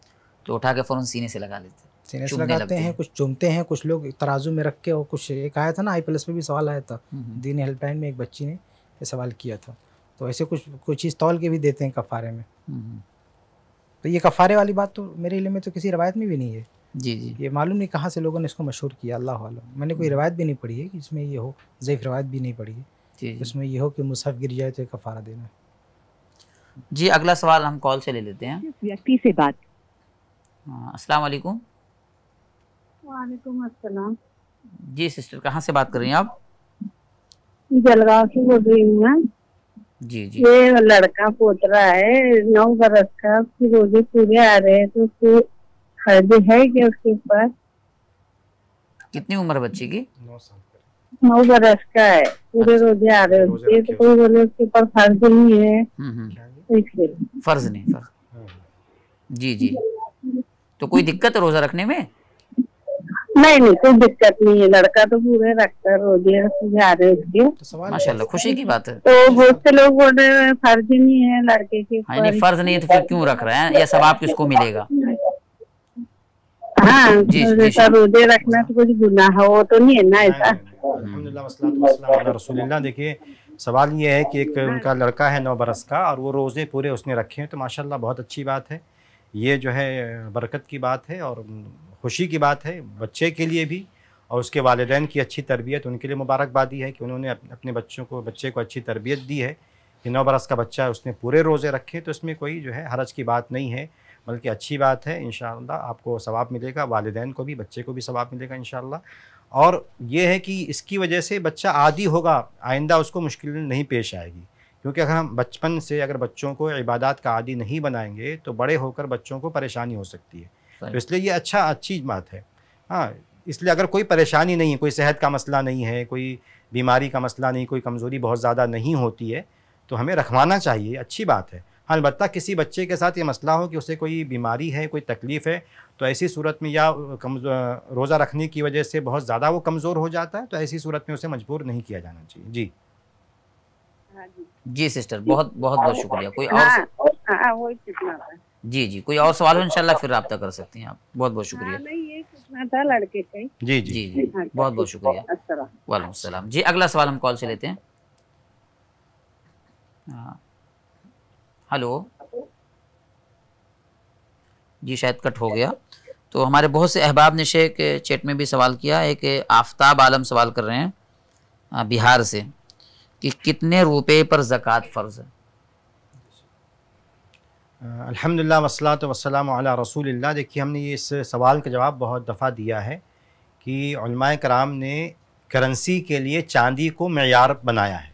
तो उठा के फ़ौरन सीने से लगा लेते हैं सीने से लगाते हैं कुछ चुमते हैं कुछ लोग तराजू में रख के और कुछ एक आया था ना आई प्लस पे भी सवाल आया था हम्म, हम्म। दीन हेल्पलाइन में एक बच्ची ने ये सवाल किया था तो ऐसे कुछ कुछ चीज़ तौल के भी देते हैं कफ़ारे में हम्म, तो ये कफ़ारे वाली बात तो मेरे इलम में तो किसी रवायत में भी नहीं है जी जी ये मालूम नहीं कहाँ से लोगों ने इसको मशहूर किया अल्लाह वालम मैंने कोई हम्म। रवायत भी नहीं पढ़ी है कि इसमें ये हो ज़ैफ़ रवायत भी नहीं पढ़ी है जी उसमें ये हो कि मुसहफ गिर जाए तो कफ़ारा देना जी अगला सवाल हम कॉल से ले लेते हैं व्यक्ति से बात हाँ, अस्सलाम वालेकुम वालेकुम अस्सलाम जी सिस्टर कहाँ से बात कर रही हैं आप जलगांव से बोल रही हूँ मैं जी जी ये लड़का पोत रहा है नौ बरस का उसकी रोजे पूरे आ रहे हैं तो उसको हल्दी है क्या उसके ऊपर कितनी उम्र बच्ची की नौ बरस का है पूरे अच्छा। रोजे आ रहे होते तो कोई बोले उसके ऊपर फर्ज नहीं है हम्म, हम्म। तो फर्ज नहीं फर्ज हाँ। जी जी तो कोई दिक्कत है रोजा रखने में नहीं नहीं कोई दिक्कत नहीं है लड़का तो पूरे रखता रोजे जा रहे उसके तो माशाल्लाह खुशी की बात है तो बहुत से लोग बोल रहे हैं फर्ज नहीं है लड़के के फर्ज नहीं है तो फिर क्यों रख रहे हैं यह सवाब किसको मिलेगा हाँ देखिए सवाल ये है कि एक हाँ। उनका लड़का है नौ बरस का और वो रोज़े पूरे उसने रखे हैं तो माशाल्लाह बहुत अच्छी बात है ये जो है बरकत की बात है और खुशी की बात है बच्चे के लिए भी और उसके वालदेन की अच्छी तरबियत उनके लिए मुबारकबादी है कि उन्होंने अपने बच्चों को बच्चे को अच्छी तरबियत दी है कि नौ बरस का बच्चा उसने पूरे रोज़े रखे तो इसमें कोई जो है हरज की बात नहीं है बल्कि अच्छी बात है इन आपको सवाब मिलेगा वालदेन को भी बच्चे को भी सवाब मिलेगा इन और ये है कि इसकी वजह से बच्चा आदि होगा आइंदा उसको मुश्किल नहीं पेश आएगी क्योंकि अगर हम बचपन से अगर बच्चों को इबादत का आदि नहीं बनाएंगे तो बड़े होकर बच्चों को परेशानी हो सकती है तो इसलिए ये अच्छा अच्छी बात है हाँ इसलिए अगर कोई परेशानी नहीं है कोई सेहत का मसला नहीं है कोई बीमारी का मसला नहीं कोई कमज़ोरी बहुत ज़्यादा नहीं होती है तो हमें रखवाना चाहिए अच्छी बात है अलबत् किसी बच्चे के साथ ये मसला हो कि उसे कोई बीमारी है कोई तकलीफ़ है तो ऐसी सूरत में या कमज़ोर रोज़ा रखने की वजह से बहुत ज़्यादा वो कमज़ोर हो जाता है तो ऐसी सूरत में उसे मजबूर नहीं किया जाना चाहिए जी हाँ जी सिस्टर बहुत बहुत बहुत शुक्रिया कोई और हाँ, हाँ, जी जी कोई और सवाल हो इनशाला फिर रब्ता कर सकते हैं आप बहुत बहुत शुक्रिया जी जी जी, जी बहुत बहुत शुक्रिया अच्छा वालेकुम जी अगला सवाल हम कॉल से लेते हैं हाँ हेलो जी शायद कट हो गया तो हमारे बहुत से अहबाब ने शेख चैट में भी सवाल किया है एक आफ्ताब आलम सवाल कर रहे हैं बिहार से कि कितने रुपए पर ज़क़़त फ़र्ज़ है अल्हम्दुलिल्लाह तो वसलाम अला रसूलिल्लाह देखिए हमने ये इस सवाल का जवाब बहुत दफ़ा दिया है कि कराम ने करेंसी के लिए चांदी को मैार बनाया है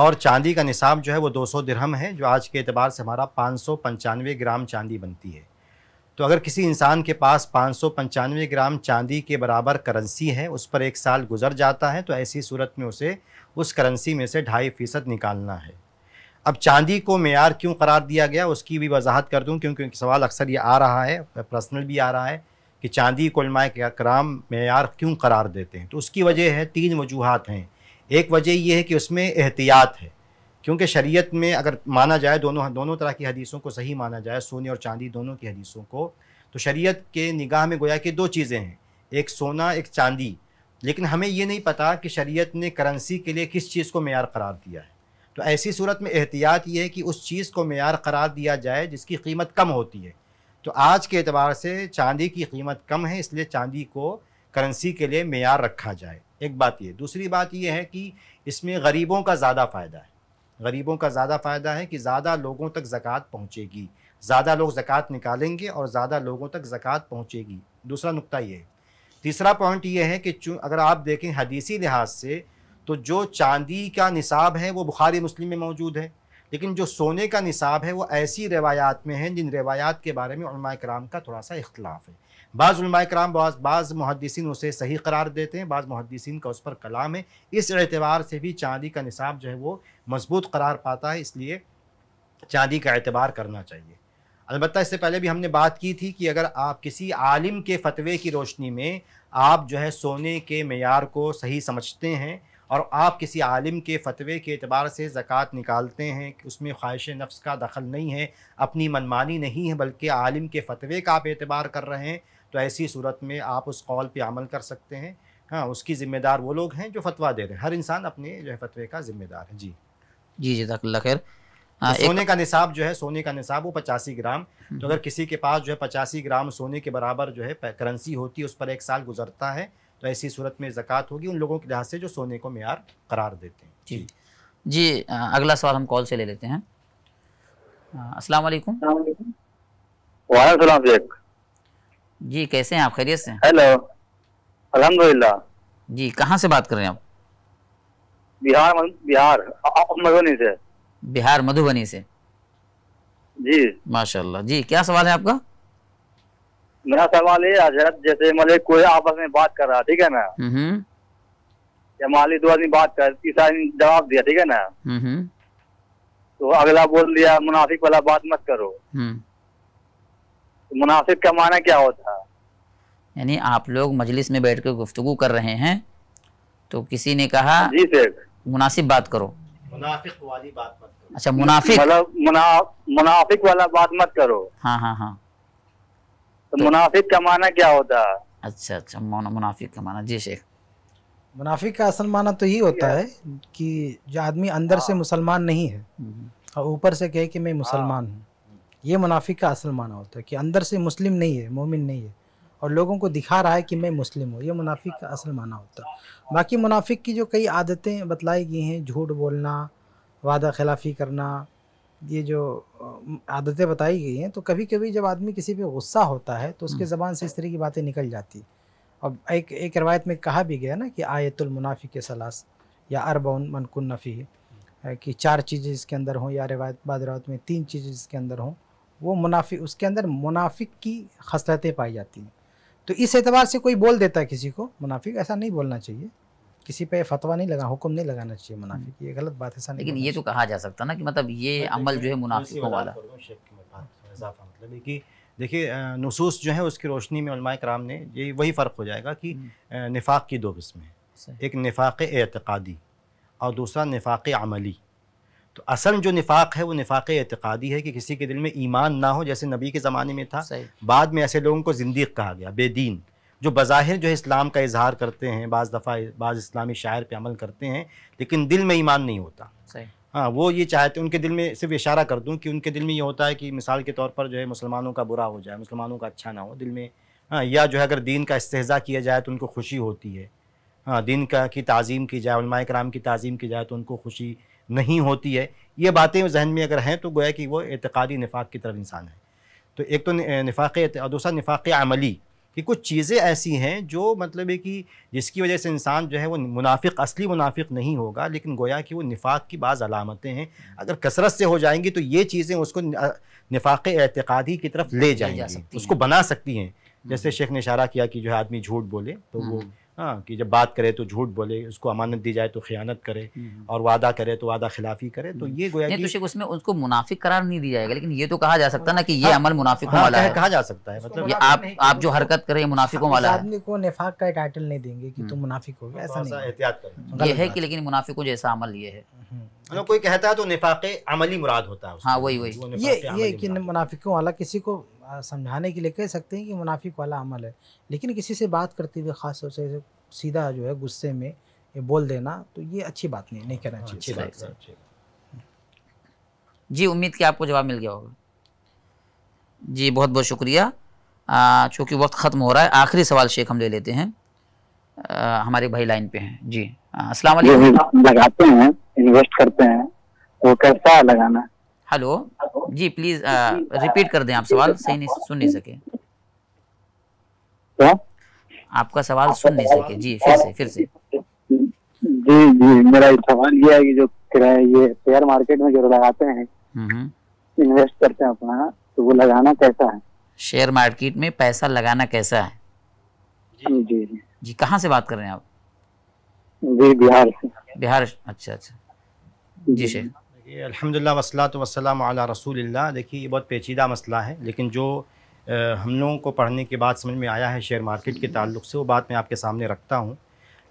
और चांदी का निसाब जो है वो 200 दिरहम है जो आज के अतबार से हमारा पाँच ग्राम चांदी बनती है तो अगर किसी इंसान के पास पाँच ग्राम चांदी के बराबर करेंसी है उस पर एक साल गुजर जाता है तो ऐसी सूरत में उसे उस करेंसी में से ढाई फ़ीसद निकालना है अब चांदी को मैार क्यों करार दिया गया उसकी भी वजाहत कर दूँ क्योंकि सवाल अक्सर ये आ रहा है पर्सनल भी आ रहा है कि चांदी को कराम मैार क्यों करार देते हैं तो उसकी वजह है तीन वजूहत हैं एक वजह यह है कि उसमें एहतियात है क्योंकि शरीयत में अगर माना जाए दोनों दोनों तरह की हदीसों को सही माना जाए सोने और चांदी दोनों की हदीसों को तो शरीयत के निगाह में गोया कि दो चीज़ें हैं एक सोना एक चांदी लेकिन हमें ये नहीं पता कि शरीयत ने करेंसी के लिए किस चीज़ को मैार करार दिया है तो ऐसी सूरत में एहतियात ये है कि उस चीज़ को मैार करार दिया जाए जिसकी कीमत कम होती है तो आज के अतबार से चांदी की कीमत कम है इसलिए चांदी को करेंसी के लिए मैार रखा जाए एक बात ये दूसरी बात ये है कि इसमें गरीबों का ज़्यादा फ़ायदा है गरीबों का ज़्यादा फ़ायदा है कि ज़्यादा लोगों तक ज़क़़त पहुँचेगी ज़्यादा लोग ज़क़़त निकालेंगे और ज़्यादा लोगों तक ज़क़़त पहुँचेगी दूसरा नुकता ये है तीसरा पॉइंट ये है कि चूँ अगर आप देखें हदीसी लिहाज से तो जो चांदी का निसाब है वो बुखारी मुस्लिम में मौजूद है लेकिन जो सोने का निसाब है वो ऐसी रवायात में है जिन रवायात के बारे में कराम का थोड़ा सा इख्तलाफ है बाज़ुलमाय कराम बाज़ मुहदसिन उसे सही करार देते हैं बाज़ मुहदसिन का उस पर कलाम है इस एतबार से भी चांदी का निसाब जो है वो मजबूत करार पाता है इसलिए चांदी का एतबार करना चाहिए अलबत् इससे पहले भी हमने बात की थी कि अगर आप किसी आलिम के फतवे की रोशनी में आप जो है सोने के मैार को सही समझते हैं और आप किसी आलिम के फतवे के अतबार से ज़क़़त निकालते हैं कि उसमें ख्वाहिश नफ्स का दखल नहीं है अपनी मनमानी नहीं है बल्कि आलिम के फतवे का आप एतबार कर रहे हैं तो ऐसी सूरत में आप उस कॉल पे अमल कर सकते हैं हाँ उसकी ज़िम्मेदार वो लोग हैं जो फतवा दे रहे हैं हर इंसान अपने जो है फतवे का ज़िम्मेदार है जी जी तक खैर हाँ, तो सोने का निसाब जो है सोने का निसाब वो पचासी ग्राम हम्म। तो अगर किसी के पास जो है पचासी ग्राम सोने के बराबर जो है करेंसी होती है उस पर एक साल गुजरता है तो ऐसी सूरत में ज़क़़त होगी उन लोगों के लिहाज से जो सोने को मैार करार देते हैं जी जी अगला सवाल हम कॉल से ले लेते हैं असलकुम वालेकुम शेख जी कैसे हैं आप खैरियत से हेलो अलहमदुल्ला जी कहाँ से बात कर रहे हैं आप बिहार बिहार मधुबनी से बिहार मधुबनी से जी माशाल्लाह जी क्या सवाल है आपका मेरा सवाल ये हजरत जैसे मतलब कोई आपस में बात कर रहा ठीक है ना हम्म, हम्म। माली दो आदमी बात कर तीसरा आदमी जवाब दिया ठीक है ना हम्म, तो अगला बोल दिया मुनाफिक वाला बात मत करो मुनासिब तो मुनाफिक का माना क्या होता यानी आप लोग मजलिस में बैठ कर गुफ्तु कर रहे हैं तो किसी ने कहा मुनासिब बात करो मुनाफिक वाली बात मत करो अच्छा मुनाफिक मुना, मुनाफिक वाला बात मत करो हाँ हाँ हाँ तो, तो मुनाफिक का माना क्या होता है अच्छा अच्छा मुनाफिक का माना जी शेख मुनाफिक का असल माना तो यही होता है कि जो आदमी अंदर से हाँ। मुसलमान नहीं है हम्म, हम्म। और ऊपर से कहे कि मैं मुसलमान हाँ। हूँ ये मुनाफिक का असल माना होता है कि अंदर से मुस्लिम नहीं है मोमिन नहीं है और लोगों को दिखा रहा है कि मैं मुस्लिम हूँ ये मुनाफिक का असल माना होता है बाकी मुनाफिक की जो कई आदतें बतलाई गई हैं झूठ बोलना वादा खिलाफ़ी करना ये जो आदतें बताई गई हैं तो कभी कभी जब आदमी किसी पे गुस्सा होता है तो उसके हम्म। ज़बान से इस तरह की बातें निकल जाती अब एक एक रवायत में कहा भी गया ना कि आयतुल के सलास या अरबन मनकुन नफ़ी कि चार चीज़ें इसके अंदर हों या रवायत बाद रवायत में तीन चीज़ें इसके अंदर हों वो मुनाफिक उसके अंदर मुनाफिक की खसलतें पाई जाती हैं तो इस एतबार से कोई बोल देता है किसी को मुनाफिक ऐसा नहीं बोलना चाहिए किसी पे फतवा नहीं लगा हुक्म नहीं लगाना चाहिए मुनाफिक ये गलत बात है ऐसा लेकिन ये तो कहा जा सकता ना कि मतलब ये अमल जो है मुनाफिकों वाला मतलब कि देखिए नसूस जो है उसकी रोशनी में कराम ने ये वही फ़र्क हो जाएगा कि हम्म। निफाक की दो किस्में एक निफाक एतकादी और दूसरा निफाक अमली तो असल जो निफाक है वो निफाक एतकादी है कि किसी के दिल में ईमान ना हो जैसे नबी के ज़माने में था बाद में ऐसे लोगों को जिंदी कहा गया बेदीन जो बाहिर जो है इस्लाम का इजहार करते हैं बाज़ दफ़ा बाज़ इस्लामी शायर पे अमल करते हैं लेकिन दिल में ईमान नहीं होता हाँ वो ये चाहते उनके दिल में सिर्फ इशारा कर दूँ कि उनके दिल में ये होता है कि मिसाल के तौर पर जो है मुसलमानों का बुरा हो जाए मुसलमानों का अच्छा ना हो दिल में हाँ या जो है अगर दीन का इस्तेजा किया जाए तो उनको खुशी होती है हाँ, दिन का की तज़ीम की जाए उलमा कराम की तज़ीम की जाए तो उनको खुशी नहीं होती है ये बातें जहन में अगर हैं तो गोया कि वो एतकादी नफाक की तरफ इंसान है तो एक तो नफाक और दूसरा नफाक अमली कि कुछ चीज़ें ऐसी हैं जो मतलब है कि जिसकी वजह से इंसान जो है वो मुनाफिक असली मुनाफिक नहीं होगा लेकिन गोया कि वो निफाक की बाज़ अलामतें हैं अगर कसरत से हो जाएंगी तो ये चीज़ें उसको निफाक एतकादी की तरफ ले जाएंगी जा उसको बना सकती हैं जैसे हम्म। शेख ने इशारा किया कि जो है आदमी झूठ बोले तो वो हम्म। हाँ कि जब बात करे तो झूठ बोले उसको अमानत दी जाए तो खयानत करे हम्म, हम्म। और वादा करे तो वादा खिलाफी करे तो हम्म। ये गोया कि तो उसमें उसको मुनाफिक करार नहीं दिया जाएगा लेकिन ये तो कहा जा सकता ना कि ये हाँ, अमल मुनाफिकों हाँ, वाला है कहा जा सकता है मतलब ये आप आप जो हरकत करे मुनाफिकों वाला आदमी को निफाक का आइटल नहीं देंगे कि तुम मुनाफिक हो ऐसा नहीं एहतियात ये है कि लेकिन मुनाफिकों जैसा अमल ये है मतलब कोई कहता है तो निफाक अमली मुराद होता है हाँ वही वही ये ये कि मुनाफिकों वाला किसी को समझाने के लिए कह सकते हैं कि मुनाफिक वाला अमल है लेकिन किसी से बात करते हुए ख़ास तौर से सीधा जो है गुस्से में ये बोल देना तो ये अच्छी बात नहीं नहीं करना चाहिए अच्छी बात जी उम्मीद कि आपको जवाब मिल गया होगा जी बहुत बहुत शुक्रिया चूँकि वक्त ख़त्म हो रहा है आखिरी सवाल शेख हम ले लेते हैं आ, हमारे भाई लाइन पे हैं जी असल लगाते हैं इन्वेस्ट करते हैं तो कैसा लगाना हेलो जी प्लीज रिपीट uh, uh, कर दें आप सवाल सही नहीं सुन नहीं सके क्या आपका सवाल सुन नहीं सके जी फिर से फिर से जी जी मेरा सवाल ये है कि जो किराया ये शेयर मार्केट में जो लगाते हैं इन्वेस्ट हम्म, हम्म। करते हैं अपना तो वो लगाना कैसा है शेयर मार्केट में पैसा लगाना कैसा है जी जी जी कहाँ से बात कर रहे हैं आप जी बिहार से बिहार अच्छा अच्छा जी शेयर ये अल्हम्दुलिल्लाह वसलात वसलाम अला रसूलिल्लाह देखिए ये बहुत पेचीदा मसला है लेकिन जो हम लोगों को पढ़ने के बाद समझ में आया है शेयर मार्केट के ताल्लुक से वो बात मैं आपके सामने रखता हूँ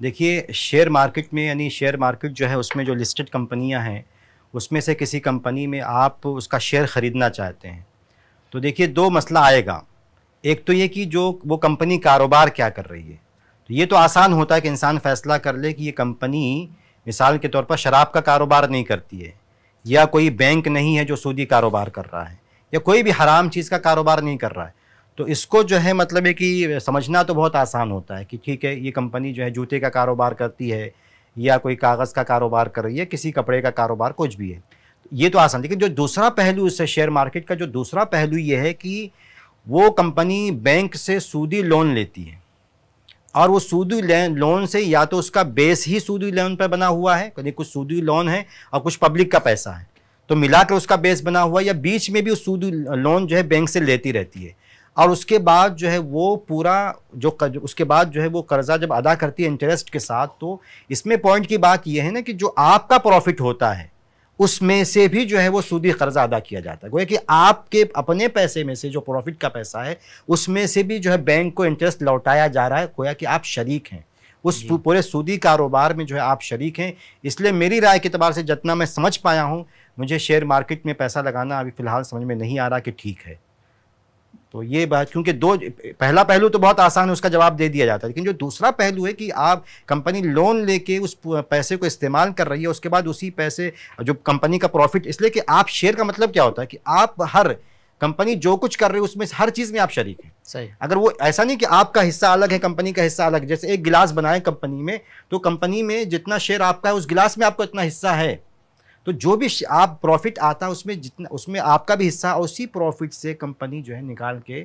देखिए शेयर मार्केट में यानी शेयर मार्केट जो है उसमें जो लिस्टेड कंपनियाँ हैं उसमें से किसी कंपनी में आप उसका शेयर ख़रीदना चाहते हैं तो देखिए दो मसला आएगा एक तो ये कि जो वो कंपनी कारोबार क्या कर रही है तो ये तो आसान होता है कि इंसान फैसला कर ले कि ये कंपनी मिसाल के तौर पर शराब का कारोबार नहीं करती है या कोई बैंक नहीं है जो सूदी कारोबार कर रहा है या कोई भी हराम चीज़ का कारोबार नहीं कर रहा है तो इसको जो है मतलब है कि समझना तो बहुत आसान होता है कि ठीक है ये कंपनी जो है जूते का कारोबार करती है या कोई कागज़ का कारोबार कर रही है किसी कपड़े का कारोबार कुछ भी है ये तो आसान लेकिन जो दूसरा पहलू इससे शेयर मार्केट का जो दूसरा पहलू ये है कि वो कंपनी बैंक से सूदी लोन लेती है और वो सूदी लोन से या तो उसका बेस ही सूदी लोन पर बना हुआ है यानी कुछ सूदी लोन है और कुछ पब्लिक का पैसा है तो मिलाकर उसका बेस बना हुआ या बीच में भी उस सूद लोन जो है बैंक से लेती रहती है और उसके बाद जो है वो पूरा जो उसके बाद जो है वो कर्जा जब अदा करती है इंटरेस्ट के साथ तो इसमें पॉइंट की बात यह है ना कि जो आपका प्रॉफिट होता है उसमें से भी जो है वो सूदी कर्जा अदा किया जाता है गोया कि आपके अपने पैसे में से जो प्रॉफिट का पैसा है उसमें से भी जो है बैंक को इंटरेस्ट लौटाया जा रहा है गोया कि आप शरीक हैं उस पूरे सूदी कारोबार में जो है आप शरीक हैं इसलिए मेरी राय के अतबार से जितना मैं समझ पाया हूँ मुझे शेयर मार्केट में पैसा लगाना अभी फ़िलहाल समझ में नहीं आ रहा कि ठीक है तो ये बात क्योंकि दो पहला पहलू तो बहुत आसान है उसका जवाब दे दिया जाता है लेकिन जो दूसरा पहलू है कि आप कंपनी लोन लेके उस पैसे को इस्तेमाल कर रही है उसके बाद उसी पैसे जो कंपनी का प्रॉफिट इसलिए कि आप शेयर का मतलब क्या होता है कि आप हर कंपनी जो कुछ कर रही है उसमें हर चीज़ में आप शरीक हैं सही अगर वो ऐसा नहीं कि आपका हिस्सा अलग है कंपनी का हिस्सा अलग जैसे एक गिलास बनाए कंपनी में तो कंपनी में जितना शेयर आपका है उस गिलास में आपका इतना हिस्सा है तो जो भी आप प्रॉफिट आता है उसमें जितना उसमें आपका भी हिस्सा उसी प्रॉफिट से कंपनी जो है निकाल के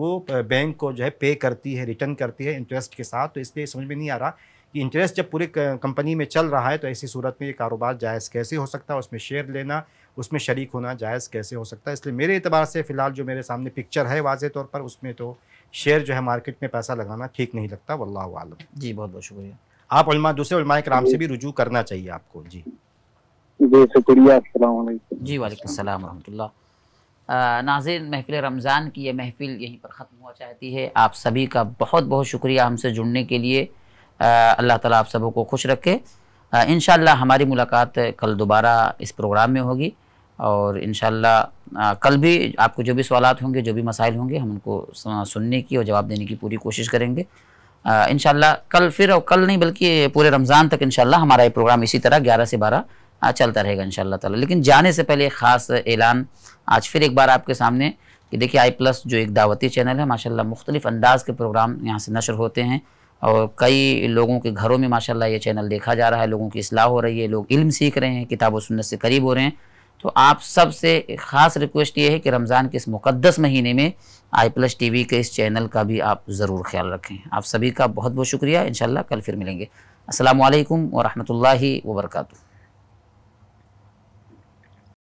वो बैंक को जो है पे करती है रिटर्न करती है इंटरेस्ट के साथ तो इसलिए समझ में नहीं आ रहा कि इंटरेस्ट जब पूरे कंपनी में चल रहा है तो ऐसी सूरत में ये कारोबार जायज़ कैसे हो सकता है उसमें शेयर लेना उसमें शरीक होना जायज़ कैसे हो सकता है इसलिए मेरे अतबार से फ़िलहाल जो मेरे सामने पिक्चर है वाजे तौर पर उसमें तो शेयर जो है मार्केट में पैसा लगाना ठीक नहीं लगता वल्ला आलम जी बहुत बहुत शुक्रिया आप दूसरे कराम से भी रुजू करना चाहिए आपको जी जी शुक्रिया जी वालेकाम वरहमल्ला नाजिन महफिल रमज़ान की यह महफिल यहीं पर ख़त्म हुआ चाहती है आप सभी का बहुत बहुत शुक्रिया हमसे जुड़ने के लिए अल्लाह ताला आप सबों को खुश रखे इन हमारी मुलाकात कल दोबारा इस प्रोग्राम में होगी और इन कल भी आपको जो भी सवाल होंगे जो भी मसाइल होंगे हम उनको सुनने की और जवाब देने की पूरी कोशिश करेंगे इन कल फिर और कल नहीं बल्कि पूरे रमज़ान तक इन हमारा ये प्रोग्राम इसी तरह ग्यारह से बारह हाँ, चलता रहेगा इन ताला लेकिन जाने से पहले एक ख़ास ऐलान आज फिर एक बार आपके सामने कि देखिए आई प्लस जो एक दावती चैनल है माशाल्लाह मुख्तलिफ़ अंदाज के प्रोग्राम यहाँ से नशर होते हैं और कई लोगों के घरों में माशाल्लाह ये चैनल देखा जा रहा है लोगों की असलाह हो रही है लोग इल्म सीख रहे हैं किताब सुनने से करीब हो रहे हैं तो आप सबसे ख़ास रिक्वेस्ट ये है कि रमज़ान के इस मुक़दस महीने में आई प्लस टी वी के इस चैनल का भी आप ज़रूर ख्याल रखें आप सभी का बहुत बहुत शुक्रिया इन कल फिर मिलेंगे असलकम वरहमल वर्का